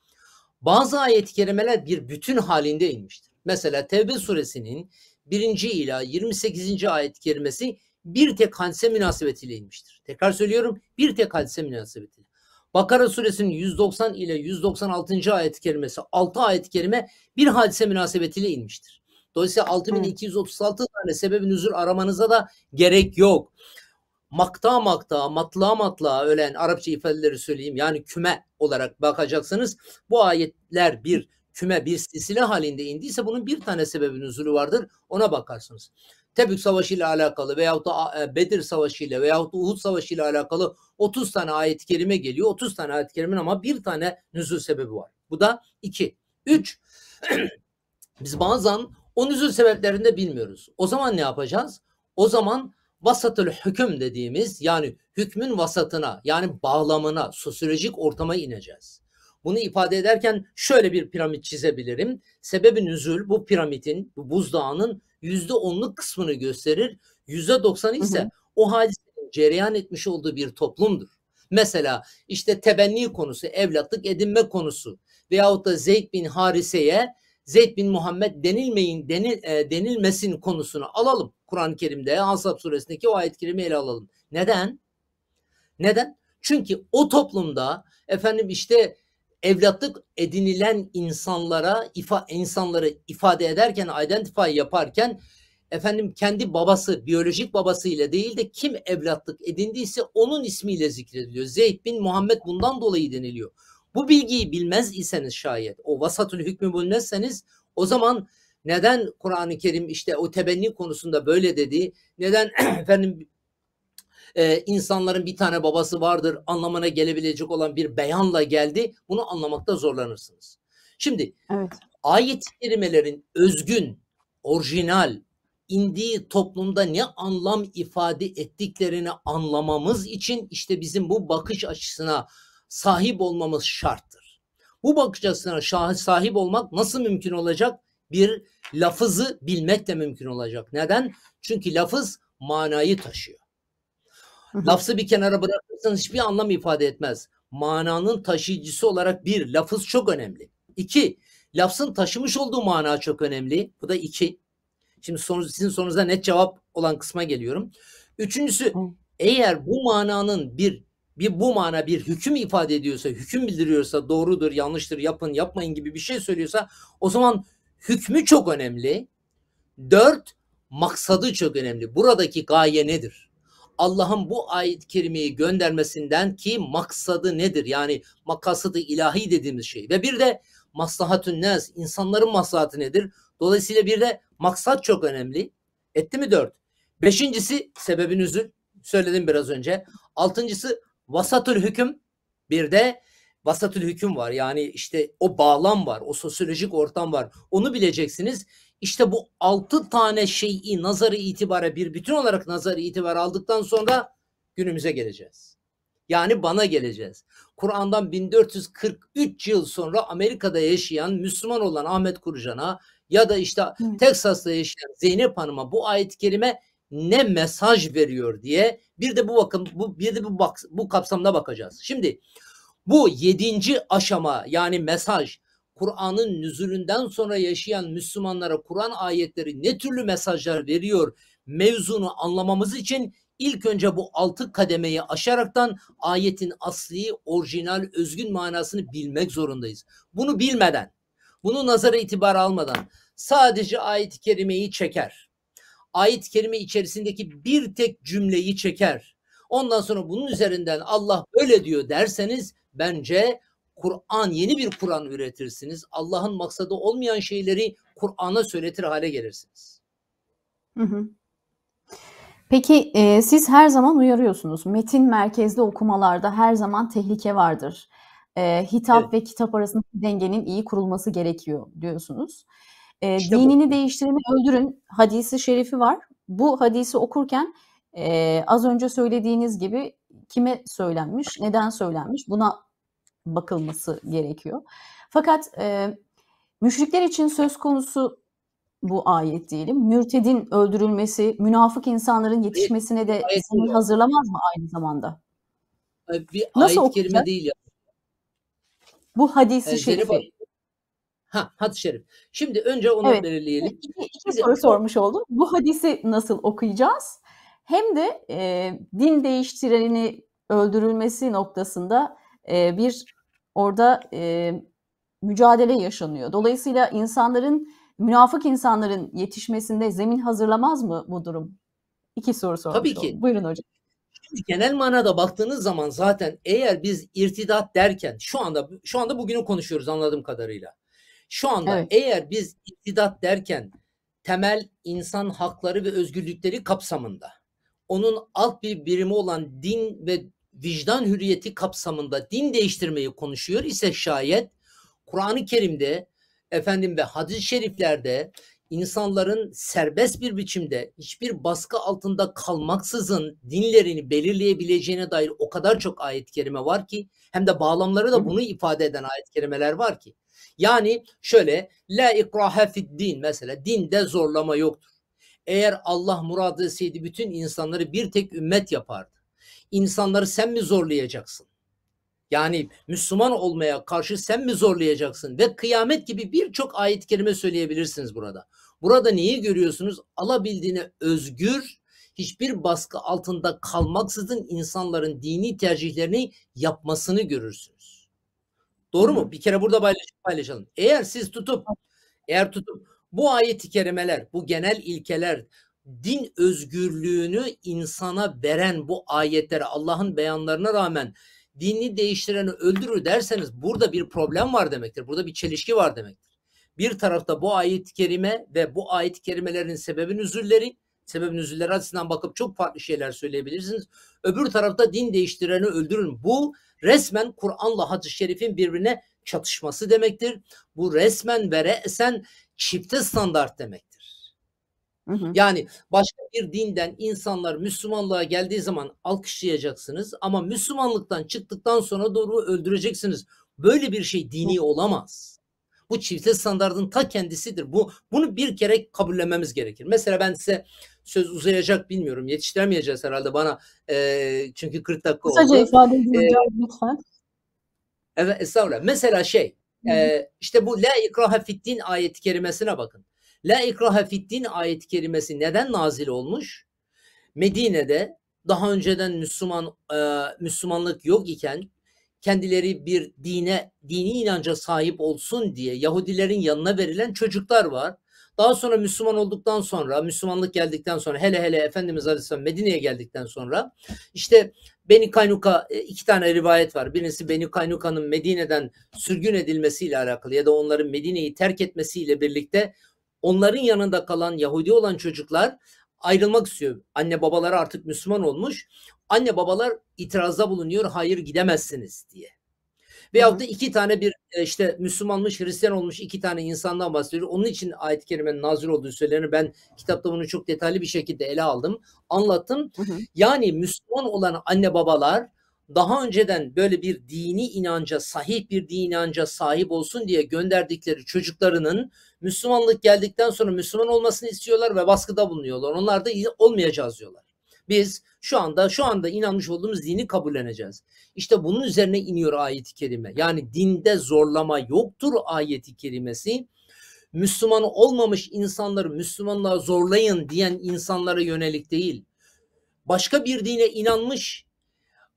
Bazı ayet kerimeler bir bütün halinde inmiştir. Mesela Tevbe suresinin 1. ila 28. ayet kerimesi bir tek hadise münasebetiyle inmiştir. Tekrar söylüyorum bir tek hadise münasebetiyle. Bakara suresinin 190 ile 196. ayet kerimesi 6 ayet kerime bir hadise münasebetiyle inmiştir. Dolayısıyla 6236 tane sebebin nüzul aramanıza da gerek yok. Makta makta, matla matla ölen Arapça ifadeleri söyleyeyim. Yani küme olarak bakacaksınız. Bu ayetler bir küme bir silsile halinde indiyse bunun bir tane sebebinin nüzulü vardır. Ona bakarsınız. Tebük Savaşı ile alakalı veyahut da e, Bedir Savaşı ile veyahut da Uhud Savaşı ile alakalı 30 tane ayet-i kerime geliyor. 30 tane ayet-i kerimin ama bir tane nüzul sebebi var. Bu da 2. 3. Biz bazen o nüzul sebeplerini de bilmiyoruz. O zaman ne yapacağız? O zaman vasatül hüküm dediğimiz yani hükmün vasatına yani bağlamına sosyolojik ortama ineceğiz. Bunu ifade ederken şöyle bir piramit çizebilirim. Sebebi nüzül bu piramitin bu buzdağının yüzde onluk kısmını gösterir. Yüzde doksan ise o hadisenin cereyan etmiş olduğu bir toplumdur. Mesela işte tebenni konusu, evlatlık edinme konusu veyahut da Zeyd bin Harise'ye Zeyd bin Muhammed denilmeyin denil, e, denilmesin konusunu alalım. Kur'an-ı Kerim'de Ahzab suresindeki o ayet kerime ele alalım. Neden? Neden? Çünkü o toplumda efendim işte evlatlık edinilen insanlara ifa, insanları ifade ederken identify yaparken efendim kendi babası biyolojik babasıyla değil de kim evlatlık edindiyse onun ismiyle zikrediliyor. Zeyd bin Muhammed bundan dolayı deniliyor. Bu bilgiyi bilmez iseniz şayet o vasatül hükmü bilmezseniz o zaman neden Kur'an-ı Kerim işte o tebenni konusunda böyle dedi? Neden efendim e, insanların bir tane babası vardır anlamına gelebilecek olan bir beyanla geldi. Bunu anlamakta zorlanırsınız. Şimdi evet. ayet-i özgün, orijinal, indiği toplumda ne anlam ifade ettiklerini anlamamız için işte bizim bu bakış açısına sahip olmamız şarttır. Bu bakış açısına sahip olmak nasıl mümkün olacak? Bir lafızı bilmek de mümkün olacak. Neden? Çünkü lafız manayı taşıyor. Lafı bir kenara bırakırsanız hiçbir anlam ifade etmez. Mananın taşıyıcısı olarak bir, lafız çok önemli. İki, lafzın taşımış olduğu mana çok önemli. Bu da iki. Şimdi sorunuz, sizin sorunuza net cevap olan kısma geliyorum. Üçüncüsü eğer bu mananın bir bir bu mana bir hüküm ifade ediyorsa, hüküm bildiriyorsa doğrudur, yanlıştır, yapın, yapmayın gibi bir şey söylüyorsa o zaman hükmü çok önemli. Dört, maksadı çok önemli. Buradaki gaye nedir? Allah'ın bu ayet-i kerimeyi göndermesinden ki maksadı nedir? Yani makasıdı ilahi dediğimiz şey. Ve bir de maslahatün nez, insanların maslahatı nedir? Dolayısıyla bir de maksat çok önemli. Etti mi dört? Beşincisi sebebin üzül. Söyledim biraz önce. Altıncısı vasatül hüküm. Bir de vasatül hüküm var. Yani işte o bağlam var, o sosyolojik ortam var. Onu bileceksiniz. İşte bu altı tane şeyi nazarı itibara bir bütün olarak nazarı itibar aldıktan sonra günümüze geleceğiz. Yani bana geleceğiz. Kur'an'dan 1443 yıl sonra Amerika'da yaşayan Müslüman olan Ahmet Kurucan'a ya da işte evet. Teksas'ta yaşayan Zeynep Hanım'a bu ayet-i kerime ne mesaj veriyor diye bir de bu bakın bu bir de bu bak, bu kapsamda bakacağız. Şimdi bu yedinci aşama yani mesaj Kur'an'ın nüzulünden sonra yaşayan Müslümanlara Kur'an ayetleri ne türlü mesajlar veriyor mevzunu anlamamız için ilk önce bu altı kademeyi aşaraktan ayetin asli, orijinal, özgün manasını bilmek zorundayız. Bunu bilmeden, bunu nazara itibar almadan sadece ayet-i kerimeyi çeker. Ayet-i kerime içerisindeki bir tek cümleyi çeker. Ondan sonra bunun üzerinden Allah böyle diyor derseniz bence Kur'an yeni bir Kur'an üretirsiniz. Allah'ın maksadı olmayan şeyleri Kur'an'a söyletir hale gelirsiniz. Hı hı. Peki e, siz her zaman uyarıyorsunuz. Metin merkezli okumalarda her zaman tehlike vardır. E, hitap evet. ve kitap arasındaki dengenin iyi kurulması gerekiyor diyorsunuz. E, işte dinini bu. değiştireni öldürün hadisi şerifi var. Bu hadisi okurken e, az önce söylediğiniz gibi kime söylenmiş, neden söylenmiş buna bakılması gerekiyor. Fakat e, müşrikler için söz konusu bu ayet diyelim. Mürtedin öldürülmesi, münafık insanların yetişmesine de zemin hazırlamaz mı aynı zamanda? Bir Nasıl ayet kelime değil ya. Bu hadisi ee, şerifi. Ha, hadis şerif. Şimdi önce onu evet. belirleyelim. İki, iki soru sormuş oldum. Bu hadisi nasıl okuyacağız? Hem de e, din değiştireni öldürülmesi noktasında e, bir orada e, mücadele yaşanıyor. Dolayısıyla insanların, münafık insanların yetişmesinde zemin hazırlamaz mı bu durum? İki soru sormuş Tabii ki. Oldum. Buyurun hocam. Şimdi genel manada baktığınız zaman zaten eğer biz irtidat derken şu anda şu anda bugünü konuşuyoruz anladığım kadarıyla. Şu anda evet. eğer biz irtidat derken temel insan hakları ve özgürlükleri kapsamında onun alt bir birimi olan din ve vicdan hürriyeti kapsamında din değiştirmeyi konuşuyor ise şayet Kur'an-ı Kerim'de efendim ve hadis-i şeriflerde insanların serbest bir biçimde hiçbir baskı altında kalmaksızın dinlerini belirleyebileceğine dair o kadar çok ayet-i kerime var ki hem de bağlamları da bunu ifade eden ayet-i kerimeler var ki. Yani şöyle la ikraha fid din mesela dinde zorlama yoktur. Eğer Allah murad bütün insanları bir tek ümmet yapardı. İnsanları sen mi zorlayacaksın? Yani Müslüman olmaya karşı sen mi zorlayacaksın? Ve kıyamet gibi birçok ayet kelime söyleyebilirsiniz burada. Burada neyi görüyorsunuz? Alabildiğine özgür, hiçbir baskı altında kalmaksızın insanların dini tercihlerini yapmasını görürsünüz. Doğru mu? Bir kere burada paylaşalım. Eğer siz tutup, eğer tutup bu ayet-i kerimeler, bu genel ilkeler, din özgürlüğünü insana veren bu ayetlere Allah'ın beyanlarına rağmen dini değiştireni öldürür derseniz burada bir problem var demektir. Burada bir çelişki var demektir. Bir tarafta bu ayet-i kerime ve bu ayet-i kerimelerin sebebi nüzulleri, sebebin nüzulleri açısından bakıp çok farklı şeyler söyleyebilirsiniz. Öbür tarafta din değiştireni öldürün. Bu resmen Kur'an'la hadis-i şerifin birbirine çatışması demektir. Bu resmen ve resen çifte standart demek. Hı hı. Yani başka bir dinden insanlar Müslümanlığa geldiği zaman alkışlayacaksınız ama Müslümanlıktan çıktıktan sonra doğru öldüreceksiniz. Böyle bir şey dini olamaz. Bu çifte standartın ta kendisidir. Bu bunu bir kere kabullenmemiz gerekir. Mesela ben size söz uzayacak bilmiyorum. Yetiştiremeyeceğiz herhalde bana. E, çünkü 40 dakika Kısaca oldu. Kısaca ifade lütfen. Evet estağfurullah. Mesela şey E, işte bu la ikraha fiddin ayet kerimesine bakın. La ikraha fiddin ayet-i kerimesi neden nazil olmuş? Medine'de daha önceden Müslüman e, Müslümanlık yok iken kendileri bir dine, dini inanca sahip olsun diye Yahudilerin yanına verilen çocuklar var. Daha sonra Müslüman olduktan sonra, Müslümanlık geldikten sonra, hele hele Efendimiz Aleyhisselam Medine'ye geldikten sonra işte Beni Kaynuka e, iki tane rivayet var. Birisi Beni Kaynuka'nın Medine'den sürgün edilmesiyle alakalı ya da onların Medine'yi terk etmesiyle birlikte onların yanında kalan Yahudi olan çocuklar ayrılmak istiyor. Anne babaları artık Müslüman olmuş. Anne babalar itirazda bulunuyor. Hayır gidemezsiniz diye. Veyahut da iki tane bir e, işte Müslümanmış, Hristiyan olmuş iki tane insandan bahsediyor. Onun için ayet-i kerimenin nazil olduğu söylenir. Ben kitapta bunu çok detaylı bir şekilde ele aldım, anlattım. Hı hı. Yani Müslüman olan anne babalar daha önceden böyle bir dini inanca, sahih bir dini inanca sahip olsun diye gönderdikleri çocuklarının Müslümanlık geldikten sonra Müslüman olmasını istiyorlar ve baskıda bulunuyorlar. Onlar da olmayacağız diyorlar. Biz şu anda şu anda inanmış olduğumuz dini kabulleneceğiz. İşte bunun üzerine iniyor ayeti kerime. Yani dinde zorlama yoktur ayeti kerimesi. Müslüman olmamış insanları Müslümanlığa zorlayın diyen insanlara yönelik değil. Başka bir dine inanmış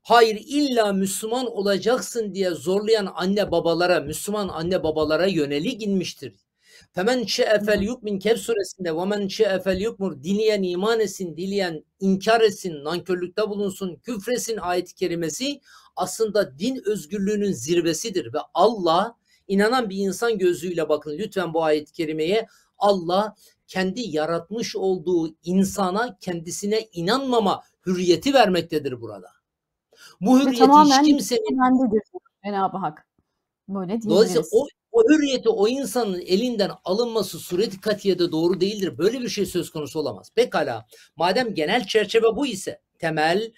Hayır illa Müslüman olacaksın diye zorlayan anne babalara, Müslüman anne babalara yönelik inmiştir. Femen şe'efel yukmin Kehf suresinde ve men şe'efel yukmur dileyen iman etsin, dileyen inkar etsin, nankörlükte bulunsun, küfresin ayet-i kerimesi aslında din özgürlüğünün zirvesidir ve Allah inanan bir insan gözüyle bakın lütfen bu ayet-i kerimeye Allah kendi yaratmış olduğu insana kendisine inanmama hürriyeti vermektedir burada. Bu hürriyeti hiç kimsenin... Cenab-ı Hak. Böyle Dolayısıyla o, o hürriyeti o insanın elinden alınması sureti katiyede doğru değildir. Böyle bir şey söz konusu olamaz. Pekala madem genel çerçeve bu ise temel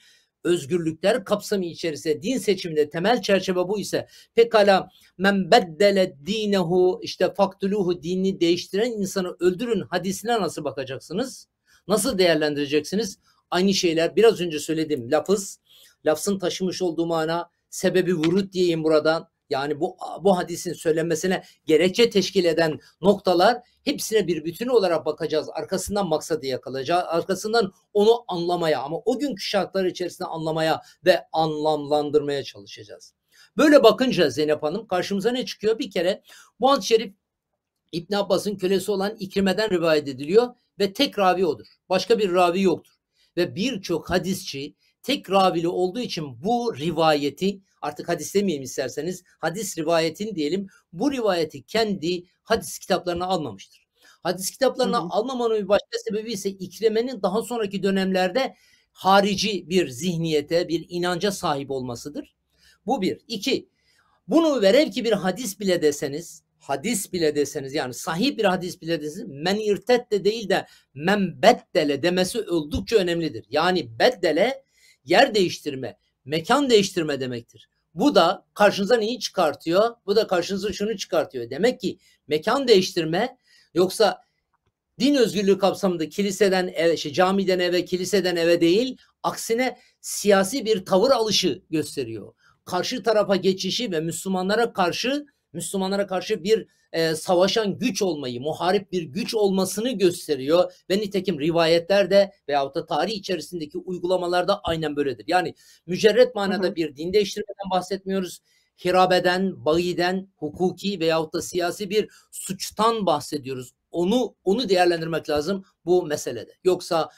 özgürlükler kapsamı içerisinde din seçiminde temel çerçeve bu ise pekala men beddele dinehu işte faktuluhu dinini değiştiren insanı öldürün hadisine nasıl bakacaksınız? Nasıl değerlendireceksiniz? Aynı şeyler biraz önce söylediğim lafız lafzın taşımış olduğu mana sebebi vurut diyeyim buradan. Yani bu bu hadisin söylenmesine gerekçe teşkil eden noktalar hepsine bir bütün olarak bakacağız. Arkasından maksadı yakalayacağız. Arkasından onu anlamaya ama o günkü şartlar içerisinde anlamaya ve anlamlandırmaya çalışacağız. Böyle bakınca Zeynep Hanım karşımıza ne çıkıyor? Bir kere bu hadis şerif İbn Abbas'ın kölesi olan İkrime'den rivayet ediliyor ve tek ravi odur. Başka bir ravi yoktur. Ve birçok hadisçi tek ravili olduğu için bu rivayeti artık hadis demeyeyim isterseniz hadis rivayetini diyelim bu rivayeti kendi hadis kitaplarına almamıştır. Hadis kitaplarına hı hı. almamanın bir başka sebebi ise ikremenin daha sonraki dönemlerde harici bir zihniyete, bir inanca sahip olmasıdır. Bu bir. İki, bunu velev ki bir hadis bile deseniz, hadis bile deseniz yani sahip bir hadis bile deseniz men irtet de değil de men beddele demesi oldukça önemlidir. Yani beddele yer değiştirme, mekan değiştirme demektir. Bu da karşınıza neyi çıkartıyor? Bu da karşınıza şunu çıkartıyor. Demek ki mekan değiştirme yoksa din özgürlüğü kapsamında kiliseden eve, şey, camiden eve, kiliseden eve değil, aksine siyasi bir tavır alışı gösteriyor. Karşı tarafa geçişi ve Müslümanlara karşı Müslümanlara karşı bir e, savaşan güç olmayı, muharip bir güç olmasını gösteriyor. Ve nitekim rivayetlerde veyahut da tarih içerisindeki uygulamalarda aynen böyledir. Yani mücerret manada hı hı. bir din değiştirmeden bahsetmiyoruz. Hirabeden, bayiden, hukuki veyahut da siyasi bir suçtan bahsediyoruz. Onu onu değerlendirmek lazım bu meselede. Yoksa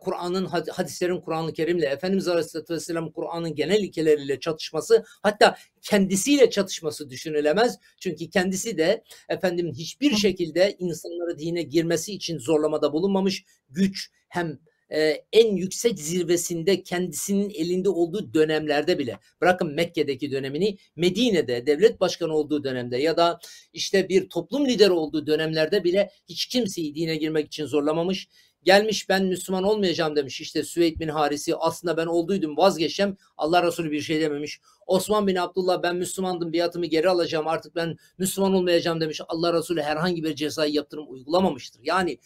Kur'an'ın hadislerin Kur'an-ı Kerim'le Efendimiz Aleyhisselatü Vesselam Kur'an'ın genel ilkeleriyle çatışması hatta kendisiyle çatışması düşünülemez. Çünkü kendisi de efendim hiçbir şekilde insanları dine girmesi için zorlamada bulunmamış güç hem ee, en yüksek zirvesinde kendisinin elinde olduğu dönemlerde bile bırakın Mekke'deki dönemini Medine'de devlet başkanı olduğu dönemde ya da işte bir toplum lideri olduğu dönemlerde bile hiç kimseyi dine girmek için zorlamamış Gelmiş ben Müslüman olmayacağım demiş. İşte Süveyd bin Harisi aslında ben olduydum vazgeçeceğim. Allah Resulü bir şey dememiş. Osman bin Abdullah ben Müslümandım biatımı geri alacağım artık ben Müslüman olmayacağım demiş. Allah Resulü herhangi bir cezai yaptırım uygulamamıştır. Yani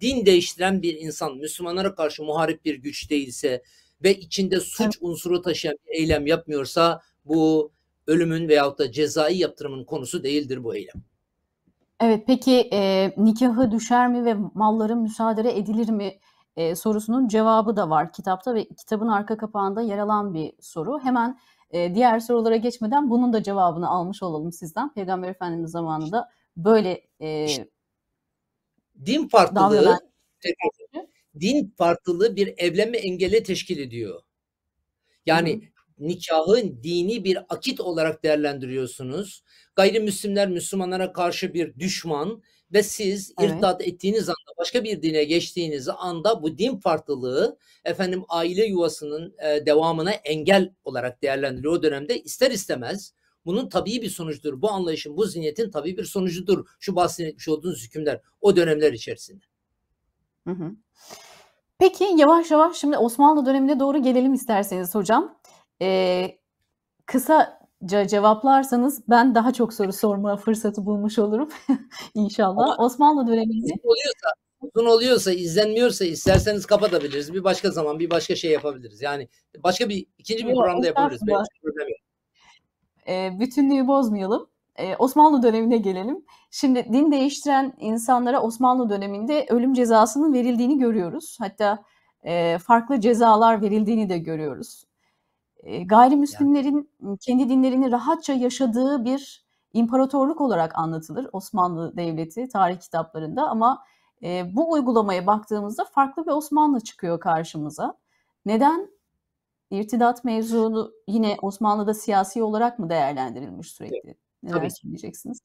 din değiştiren bir insan Müslümanlara karşı muharip bir güç değilse ve içinde suç unsuru taşıyan bir eylem yapmıyorsa bu ölümün veyahut da cezai yaptırımın konusu değildir bu eylem. Evet, peki, eee, nikâhı düşer mi ve malları müsaade edilir mi, eee, sorusunun cevabı da var kitapta ve kitabın arka kapağında yer alan bir soru. Hemen, eee, diğer sorulara geçmeden bunun da cevabını almış olalım sizden. Peygamber Efendimiz zamanında böyle, İşte eee din davranan farklılığı din farklılığı bir evlenme engeli teşkil ediyor. Yani nikahın dini bir akit olarak değerlendiriyorsunuz. Gayrimüslimler Müslümanlara karşı bir düşman ve siz evet. irtidat ettiğiniz anda başka bir dine geçtiğiniz anda bu din farklılığı efendim aile yuvasının e, devamına engel olarak değerlendiriliyor o dönemde ister istemez. Bunun tabii bir sonucudur. Bu anlayışın, bu zihniyetin tabii bir sonucudur. Şu bahsetmiş olduğunuz hükümler o dönemler içerisinde. Hı hı. Peki yavaş yavaş şimdi Osmanlı dönemine doğru gelelim isterseniz hocam e, kısaca cevaplarsanız ben daha çok soru sorma fırsatı bulmuş olurum inşallah. Ama Osmanlı döneminde oluyorsa, uzun oluyorsa, izlenmiyorsa isterseniz kapatabiliriz. Bir başka zaman, bir başka şey yapabiliriz. Yani başka bir ikinci bir programda yapabiliriz. Benim e, bütünlüğü bozmayalım. Osmanlı dönemine gelelim. Şimdi din değiştiren insanlara Osmanlı döneminde ölüm cezasının verildiğini görüyoruz. Hatta e, farklı cezalar verildiğini de görüyoruz. Gayrimüslimlerin yani. kendi dinlerini rahatça yaşadığı bir imparatorluk olarak anlatılır Osmanlı Devleti tarih kitaplarında ama e, bu uygulamaya baktığımızda farklı bir Osmanlı çıkıyor karşımıza. Neden? İrtidat mevzunu yine Osmanlı'da siyasi olarak mı değerlendirilmiş sürekli? Neler Tabii. söyleyeceksiniz?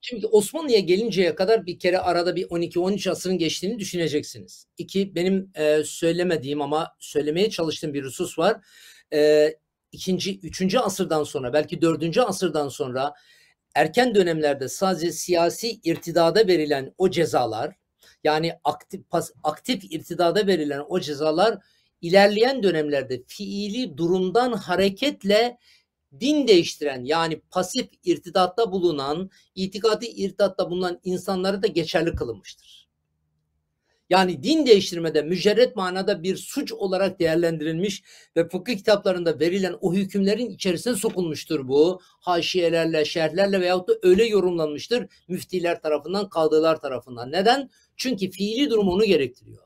Şimdi Osmanlı'ya gelinceye kadar bir kere arada bir 12-13 asırın geçtiğini düşüneceksiniz. İki, benim e, söylemediğim ama söylemeye çalıştığım bir husus var e, ikinci, üçüncü asırdan sonra belki dördüncü asırdan sonra erken dönemlerde sadece siyasi irtidada verilen o cezalar yani aktif, pas, aktif irtidada verilen o cezalar ilerleyen dönemlerde fiili durumdan hareketle din değiştiren yani pasif irtidatta bulunan, itikadi irtidatta bulunan insanlara da geçerli kılınmıştır yani din değiştirmede mücerret manada bir suç olarak değerlendirilmiş ve fıkıh kitaplarında verilen o hükümlerin içerisine sokulmuştur bu. Haşiyelerle, şerhlerle veyahut da öyle yorumlanmıştır müftiler tarafından, kadılar tarafından. Neden? Çünkü fiili durum onu gerektiriyor.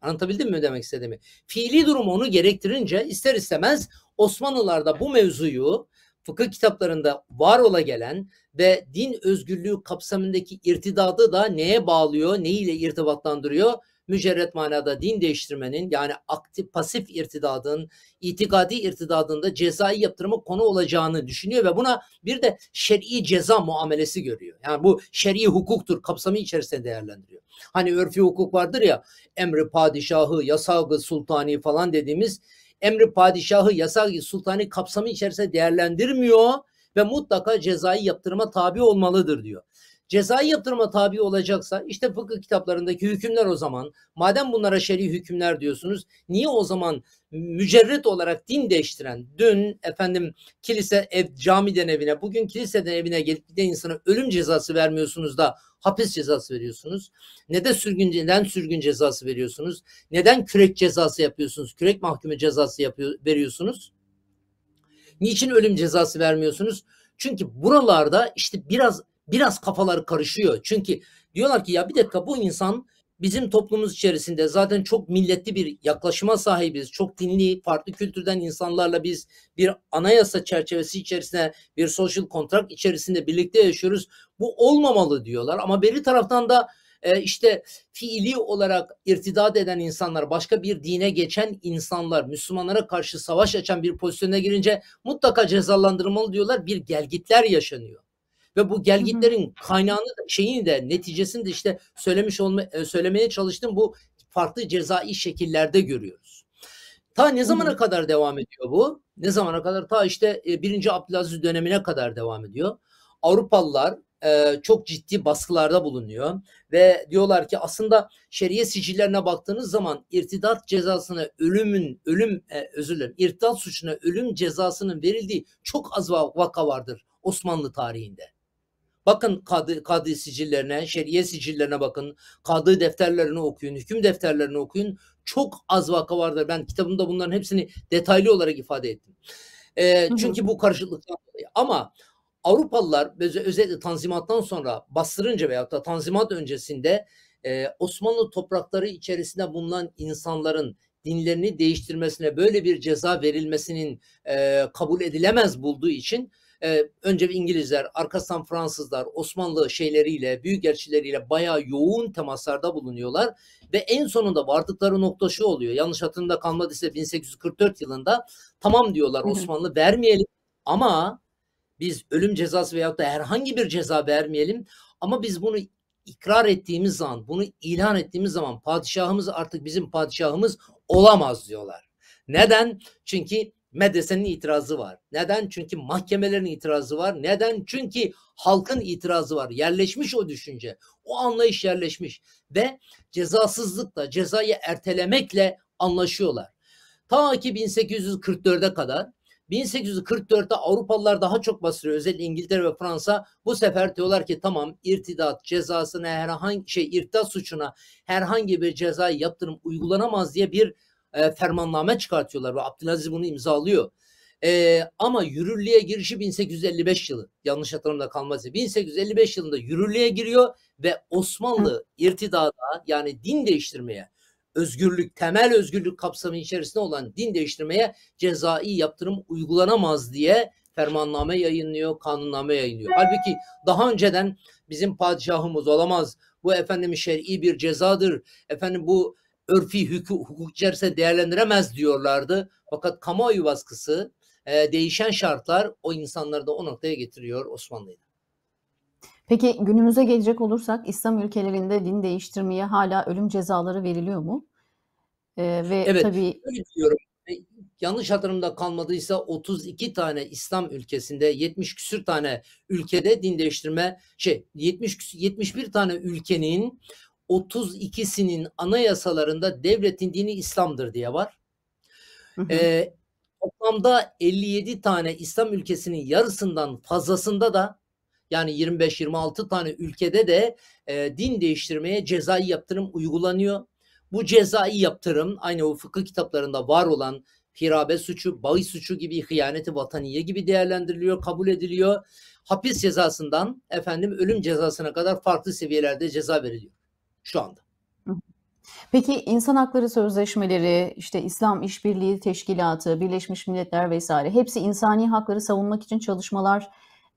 Anlatabildim mi demek istediğimi? Fiili durum onu gerektirince ister istemez Osmanlılarda bu mevzuyu fıkıh kitaplarında var ola gelen ve din özgürlüğü kapsamındaki irtidadı da neye bağlıyor, neyle irtibatlandırıyor? Mücerret manada din değiştirmenin yani aktif pasif irtidadın, itikadi irtidadında cezai yaptırımı konu olacağını düşünüyor ve buna bir de şer'i ceza muamelesi görüyor. Yani bu şer'i hukuktur kapsamı içerisinde değerlendiriyor. Hani örfi hukuk vardır ya emri padişahı, yasagı sultani falan dediğimiz emri padişahı, yasagı sultani kapsamı içerisinde değerlendirmiyor ve mutlaka cezai yaptırıma tabi olmalıdır diyor. Cezai yaptırıma tabi olacaksa işte fıkıh kitaplarındaki hükümler o zaman madem bunlara şer'i hükümler diyorsunuz niye o zaman mücerret olarak din değiştiren dün efendim kilise ev camiden evine bugün kiliseden evine gelip giden insana ölüm cezası vermiyorsunuz da hapis cezası veriyorsunuz? Ne de sürgün, neden sürgün cezası veriyorsunuz? Neden kürek cezası yapıyorsunuz? Kürek mahkumu cezası yapıyor, veriyorsunuz? Niçin ölüm cezası vermiyorsunuz? Çünkü buralarda işte biraz biraz kafaları karışıyor. Çünkü diyorlar ki ya bir dakika bu insan bizim toplumumuz içerisinde zaten çok milletli bir yaklaşıma sahibiz. Çok dinli, farklı kültürden insanlarla biz bir anayasa çerçevesi içerisinde, bir social contract içerisinde birlikte yaşıyoruz. Bu olmamalı diyorlar. Ama beri taraftan da e, işte fiili olarak irtidat eden insanlar, başka bir dine geçen insanlar, Müslümanlara karşı savaş açan bir pozisyona girince mutlaka cezalandırılmalı diyorlar. Bir gelgitler yaşanıyor. Ve bu gelgitlerin kaynağını da, şeyini de neticesini de işte söylemiş olma, e, söylemeye çalıştım bu farklı cezai şekillerde görüyoruz. Ta ne zamana kadar devam ediyor bu? Ne zamana kadar? Ta işte 1. E, Abdülaziz dönemine kadar devam ediyor. Avrupalılar e, çok ciddi baskılarda bulunuyor ve diyorlar ki aslında şeriye sicillerine baktığınız zaman irtidat cezasına ölümün ölüm e, özür dilerim irtidat suçuna ölüm cezasının verildiği çok az vaka vardır Osmanlı tarihinde. Bakın kadı, kadı sicillerine, şeriye sicillerine bakın. Kadı defterlerini okuyun, hüküm defterlerini okuyun. Çok az vaka vardır. Ben kitabımda bunların hepsini detaylı olarak ifade ettim. E, çünkü bu karışıklıktan Ama Avrupalılar özellikle Tanzimat'tan sonra bastırınca veyahut da Tanzimat öncesinde e, Osmanlı toprakları içerisinde bulunan insanların dinlerini değiştirmesine böyle bir ceza verilmesinin e, kabul edilemez bulduğu için e, önce İngilizler, arkasından Fransızlar, Osmanlı şeyleriyle, büyükelçileriyle bayağı yoğun temaslarda bulunuyorlar ve en sonunda vardıkları nokta şu oluyor. Yanlış hatırımda kalmadıysa 1844 yılında tamam diyorlar Osmanlı vermeyelim ama biz ölüm cezası veyahut da herhangi bir ceza vermeyelim ama biz bunu ikrar ettiğimiz zaman, bunu ilan ettiğimiz zaman padişahımız artık bizim padişahımız olamaz diyorlar. Neden? Çünkü medresenin itirazı var. Neden? Çünkü mahkemelerin itirazı var. Neden? Çünkü halkın itirazı var. Yerleşmiş o düşünce. O anlayış yerleşmiş ve cezasızlıkla, cezayı ertelemekle anlaşıyorlar. Ta ki 1844'e kadar 1844'te Avrupalılar daha çok bastırıyor. Özellikle İngiltere ve Fransa. Bu sefer diyorlar ki tamam irtidat cezasına herhangi şey irtidat suçuna herhangi bir ceza yaptırım uygulanamaz diye bir e, fermanlame çıkartıyorlar ve Abdülaziz bunu imzalıyor. E, ama yürürlüğe girişi 1855 yılı. Yanlış hatırlamda kalmaz. 1855 yılında yürürlüğe giriyor ve Osmanlı irtidada yani din değiştirmeye özgürlük, temel özgürlük kapsamı içerisinde olan din değiştirmeye cezai yaptırım uygulanamaz diye fermanname yayınlıyor, kanunname yayınlıyor. Halbuki daha önceden bizim padişahımız olamaz. Bu efendim şer'i bir cezadır. Efendim bu örfi hukuk, hukuk içerisinde değerlendiremez diyorlardı. Fakat kamuoyu baskısı, e, değişen şartlar o insanları da o noktaya getiriyor Osmanlı'yı. Peki günümüze gelecek olursak İslam ülkelerinde din değiştirmeye hala ölüm cezaları veriliyor mu? Ee, ve evet, tabii öyle diyorum. E, yanlış hatırımda kalmadıysa 32 tane İslam ülkesinde 70 küsür tane ülkede din değiştirme şey 70 71 tane ülkenin 32'sinin anayasalarında devletin dini İslam'dır diye var. Hı Ee, toplamda 57 tane İslam ülkesinin yarısından fazlasında da yani 25-26 tane ülkede de e, din değiştirmeye cezai yaptırım uygulanıyor. Bu cezai yaptırım aynı o fıkıh kitaplarında var olan hirabe suçu, bağış suçu gibi hıyaneti vataniye gibi değerlendiriliyor, kabul ediliyor. Hapis cezasından efendim ölüm cezasına kadar farklı seviyelerde ceza veriliyor şu anda. Peki insan hakları sözleşmeleri, işte İslam İşbirliği Teşkilatı, Birleşmiş Milletler vesaire hepsi insani hakları savunmak için çalışmalar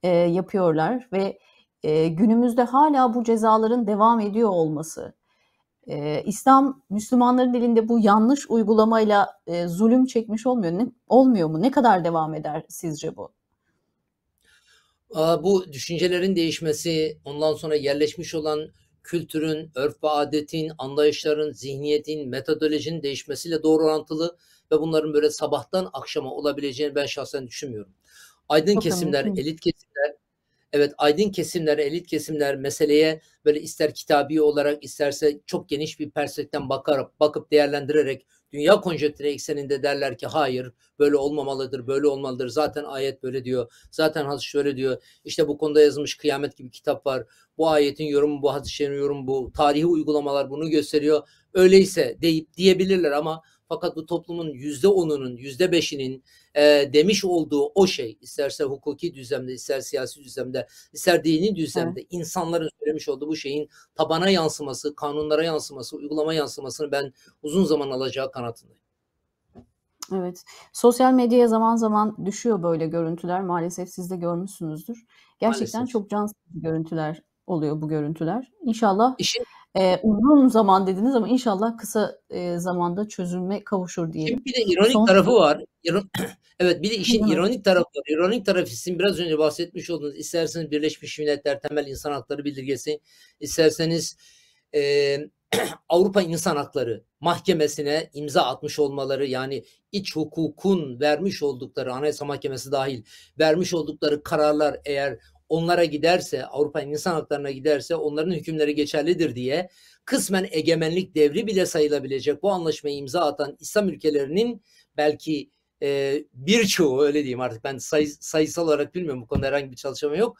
e, yapıyorlar ve e, günümüzde hala bu cezaların devam ediyor olması, e, İslam Müslümanların dilinde bu yanlış uygulamayla e, zulüm çekmiş olmuyor ne, olmuyor mu? Ne kadar devam eder sizce bu? Bu düşüncelerin değişmesi, ondan sonra yerleşmiş olan kültürün, örf ve adetin, anlayışların, zihniyetin, metodolojinin değişmesiyle doğru orantılı ve bunların böyle sabahtan akşama olabileceğini ben şahsen düşünmüyorum. Aydın Çok kesimler, önemli. elit kesimler, evet aydın kesimler, elit kesimler meseleye böyle ister kitabi olarak isterse çok geniş bir perspektiften bakarak, bakıp değerlendirerek dünya konjektürü ekseninde derler ki hayır böyle olmamalıdır, böyle olmalıdır. Zaten ayet böyle diyor, zaten hadis şöyle diyor. İşte bu konuda yazılmış kıyamet gibi kitap var. Bu ayetin yorumu, bu hadislerin yorumu, bu tarihi uygulamalar bunu gösteriyor. Öyleyse deyip diyebilirler ama fakat bu toplumun yüzde onunun, yüzde beşinin e, demiş olduğu o şey isterse hukuki düzlemde, ister siyasi düzlemde, ister dini düzlemde evet. insanların söylemiş olduğu bu şeyin tabana yansıması, kanunlara yansıması, uygulama yansımasını ben uzun zaman alacağı kanatındayım. Evet. Sosyal medyaya zaman zaman düşüyor böyle görüntüler. Maalesef siz de görmüşsünüzdür. Gerçekten Maalesef. çok can sıkıcı görüntüler oluyor bu görüntüler. İnşallah İşin e, uzun zaman dediniz ama inşallah kısa e, zamanda çözülme kavuşur diye. Şimdi bir de ironik Son... tarafı var. evet bir de işin ironik tarafı var. İronik tarafı sizin biraz önce bahsetmiş olduğunuz isterseniz Birleşmiş Milletler Temel İnsan Hakları Bildirgesi isterseniz e, Avrupa İnsan Hakları Mahkemesi'ne imza atmış olmaları yani iç hukukun vermiş oldukları Anayasa Mahkemesi dahil vermiş oldukları kararlar eğer onlara giderse, Avrupa insan haklarına giderse onların hükümleri geçerlidir diye kısmen egemenlik devri bile sayılabilecek bu anlaşmayı imza atan İslam ülkelerinin belki e, birçoğu öyle diyeyim artık ben sayı, sayısal olarak bilmiyorum bu konuda herhangi bir çalışma yok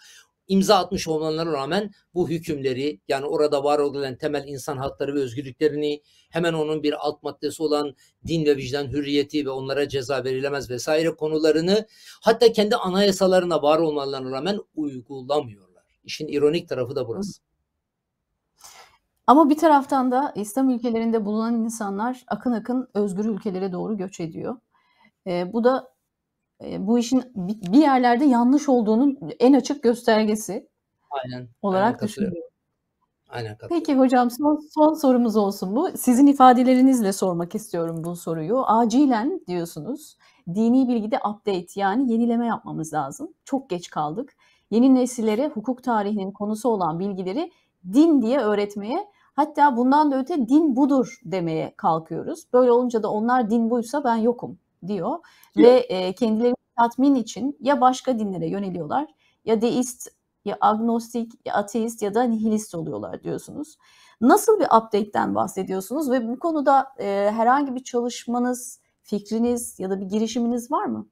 imza atmış olmalarına rağmen bu hükümleri yani orada var olan temel insan hakları ve özgürlüklerini hemen onun bir alt maddesi olan din ve vicdan hürriyeti ve onlara ceza verilemez vesaire konularını hatta kendi anayasalarına var olmalarına rağmen uygulamıyorlar. İşin ironik tarafı da burası. Ama bir taraftan da İslam ülkelerinde bulunan insanlar akın akın özgür ülkelere doğru göç ediyor. E, bu da bu işin bir yerlerde yanlış olduğunun en açık göstergesi aynen, olarak aynen düşünüyorum. Aynen Peki hocam son, son sorumuz olsun bu. Sizin ifadelerinizle sormak istiyorum bu soruyu. Acilen diyorsunuz dini bilgide update yani yenileme yapmamız lazım. Çok geç kaldık. Yeni nesillere hukuk tarihinin konusu olan bilgileri din diye öğretmeye hatta bundan da öte din budur demeye kalkıyoruz. Böyle olunca da onlar din buysa ben yokum diyor. Ve e, kendilerini tatmin için ya başka dinlere yöneliyorlar ya deist ya agnostik ya ateist ya da nihilist oluyorlar diyorsunuz. Nasıl bir update'den bahsediyorsunuz ve bu konuda e, herhangi bir çalışmanız, fikriniz ya da bir girişiminiz var mı?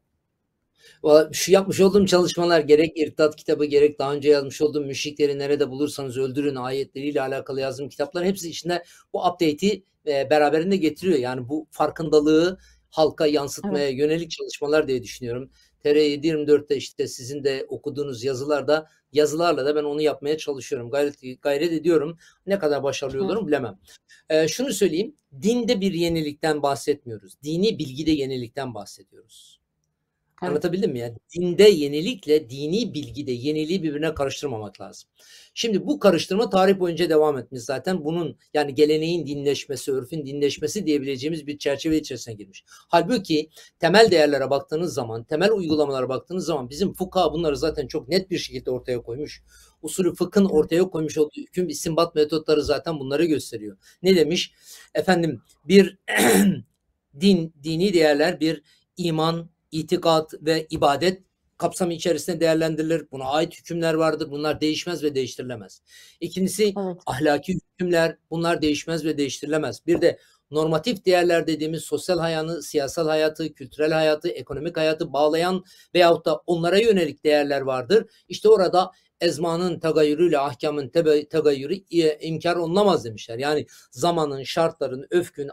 Şu yapmış olduğum çalışmalar gerek irtidat kitabı gerek daha önce yazmış olduğum müşrikleri nerede bulursanız öldürün ayetleriyle alakalı yazdığım kitaplar hepsi içinde bu update'i e, beraberinde getiriyor. Yani bu farkındalığı halka yansıtmaya evet. yönelik çalışmalar diye düşünüyorum. TR724'te işte sizin de okuduğunuz yazılarda yazılarla da ben onu yapmaya çalışıyorum. Gayret, gayret ediyorum. Ne kadar başarılı olurum bilemem. Ee, şunu söyleyeyim. Dinde bir yenilikten bahsetmiyoruz. Dini bilgide yenilikten bahsediyoruz. Evet. Anlatabildim mi? ya dinde yenilikle dini bilgide yeniliği birbirine karıştırmamak lazım. Şimdi bu karıştırma tarih boyunca devam etmiş zaten. Bunun yani geleneğin dinleşmesi, örfün dinleşmesi diyebileceğimiz bir çerçeve içerisine girmiş. Halbuki temel değerlere baktığınız zaman, temel uygulamalara baktığınız zaman bizim fuka bunları zaten çok net bir şekilde ortaya koymuş. Usulü fıkhın ortaya koymuş olduğu hüküm istinbat metotları zaten bunları gösteriyor. Ne demiş? Efendim bir din dini değerler bir iman itikat ve ibadet kapsamı içerisinde değerlendirilir. Buna ait hükümler vardır. Bunlar değişmez ve değiştirilemez. İkincisi evet. ahlaki hükümler. Bunlar değişmez ve değiştirilemez. Bir de normatif değerler dediğimiz sosyal hayatı, siyasal hayatı, kültürel hayatı, ekonomik hayatı bağlayan veyahut da onlara yönelik değerler vardır. İşte orada ezmanın tagayyürüyle ahkamın tagayyürü imkar olunamaz demişler. Yani zamanın, şartların, öfkün,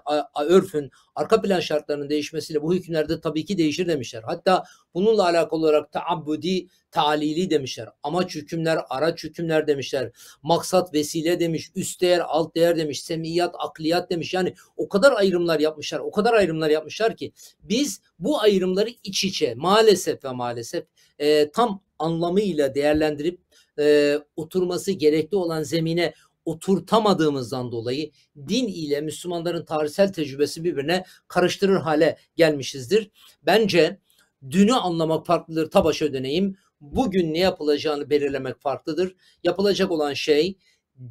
örfün, arka plan şartlarının değişmesiyle bu hükümlerde tabii ki değişir demişler. Hatta bununla alakalı olarak taabbudi, talili demişler. Amaç hükümler, araç hükümler demişler. Maksat, vesile demiş, üst değer, alt değer demiş, semiyat, akliyat demiş. Yani o kadar ayrımlar yapmışlar, o kadar ayrımlar yapmışlar ki biz bu ayrımları iç içe maalesef ve maalesef e, tam anlamıyla değerlendirip e, oturması gerekli olan zemine oturtamadığımızdan dolayı din ile Müslümanların tarihsel tecrübesi birbirine karıştırır hale gelmişizdir. Bence dünü anlamak farklıdır ta başa döneyim. Bugün ne yapılacağını belirlemek farklıdır. Yapılacak olan şey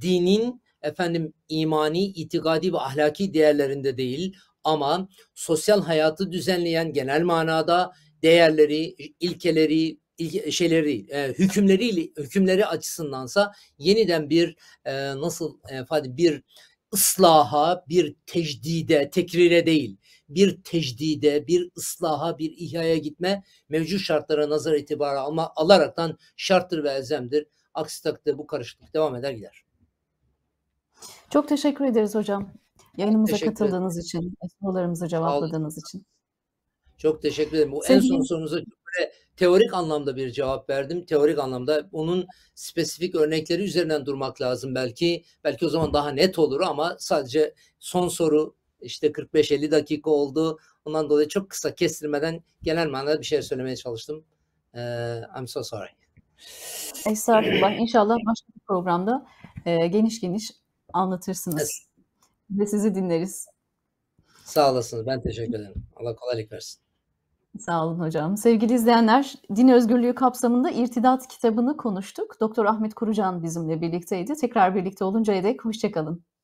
dinin efendim imani, itikadi ve ahlaki değerlerinde değil ama sosyal hayatı düzenleyen genel manada değerleri, ilkeleri, şeyleri e, hükümleriyle hükümleri açısındansa yeniden bir e, nasıl e, efendim bir ıslaha, bir tecdide, tekrire değil, bir tecdide, bir ıslaha, bir ihyaya gitme mevcut şartlara nazar itibara ama alaraktan şarttır ve elzemdir. Aksi takdirde bu karışıklık devam eder gider. Çok teşekkür ederiz hocam. Yayınımıza teşekkür katıldığınız ederim. için, sorularımızı cevapladığınız için. Çok teşekkür ederim. Bu Sevgili... en son sorunuza böyle teorik anlamda bir cevap verdim. Teorik anlamda onun spesifik örnekleri üzerinden durmak lazım belki. Belki o zaman daha net olur ama sadece son soru işte 45-50 dakika oldu. Ondan dolayı çok kısa kestirmeden genel manada bir şey söylemeye çalıştım. Ee, I'm so sorry. Estağfurullah. Ee, İnşallah başka bir programda e, geniş geniş anlatırsınız. Ve sizi dinleriz. Sağ olasınız. Ben teşekkür ederim. Allah kolaylık versin. Sağ olun hocam. Sevgili izleyenler, Din Özgürlüğü kapsamında İrtidat kitabını konuştuk. Doktor Ahmet Kurucan bizimle birlikteydi. Tekrar birlikte oluncaya dek hoşçakalın.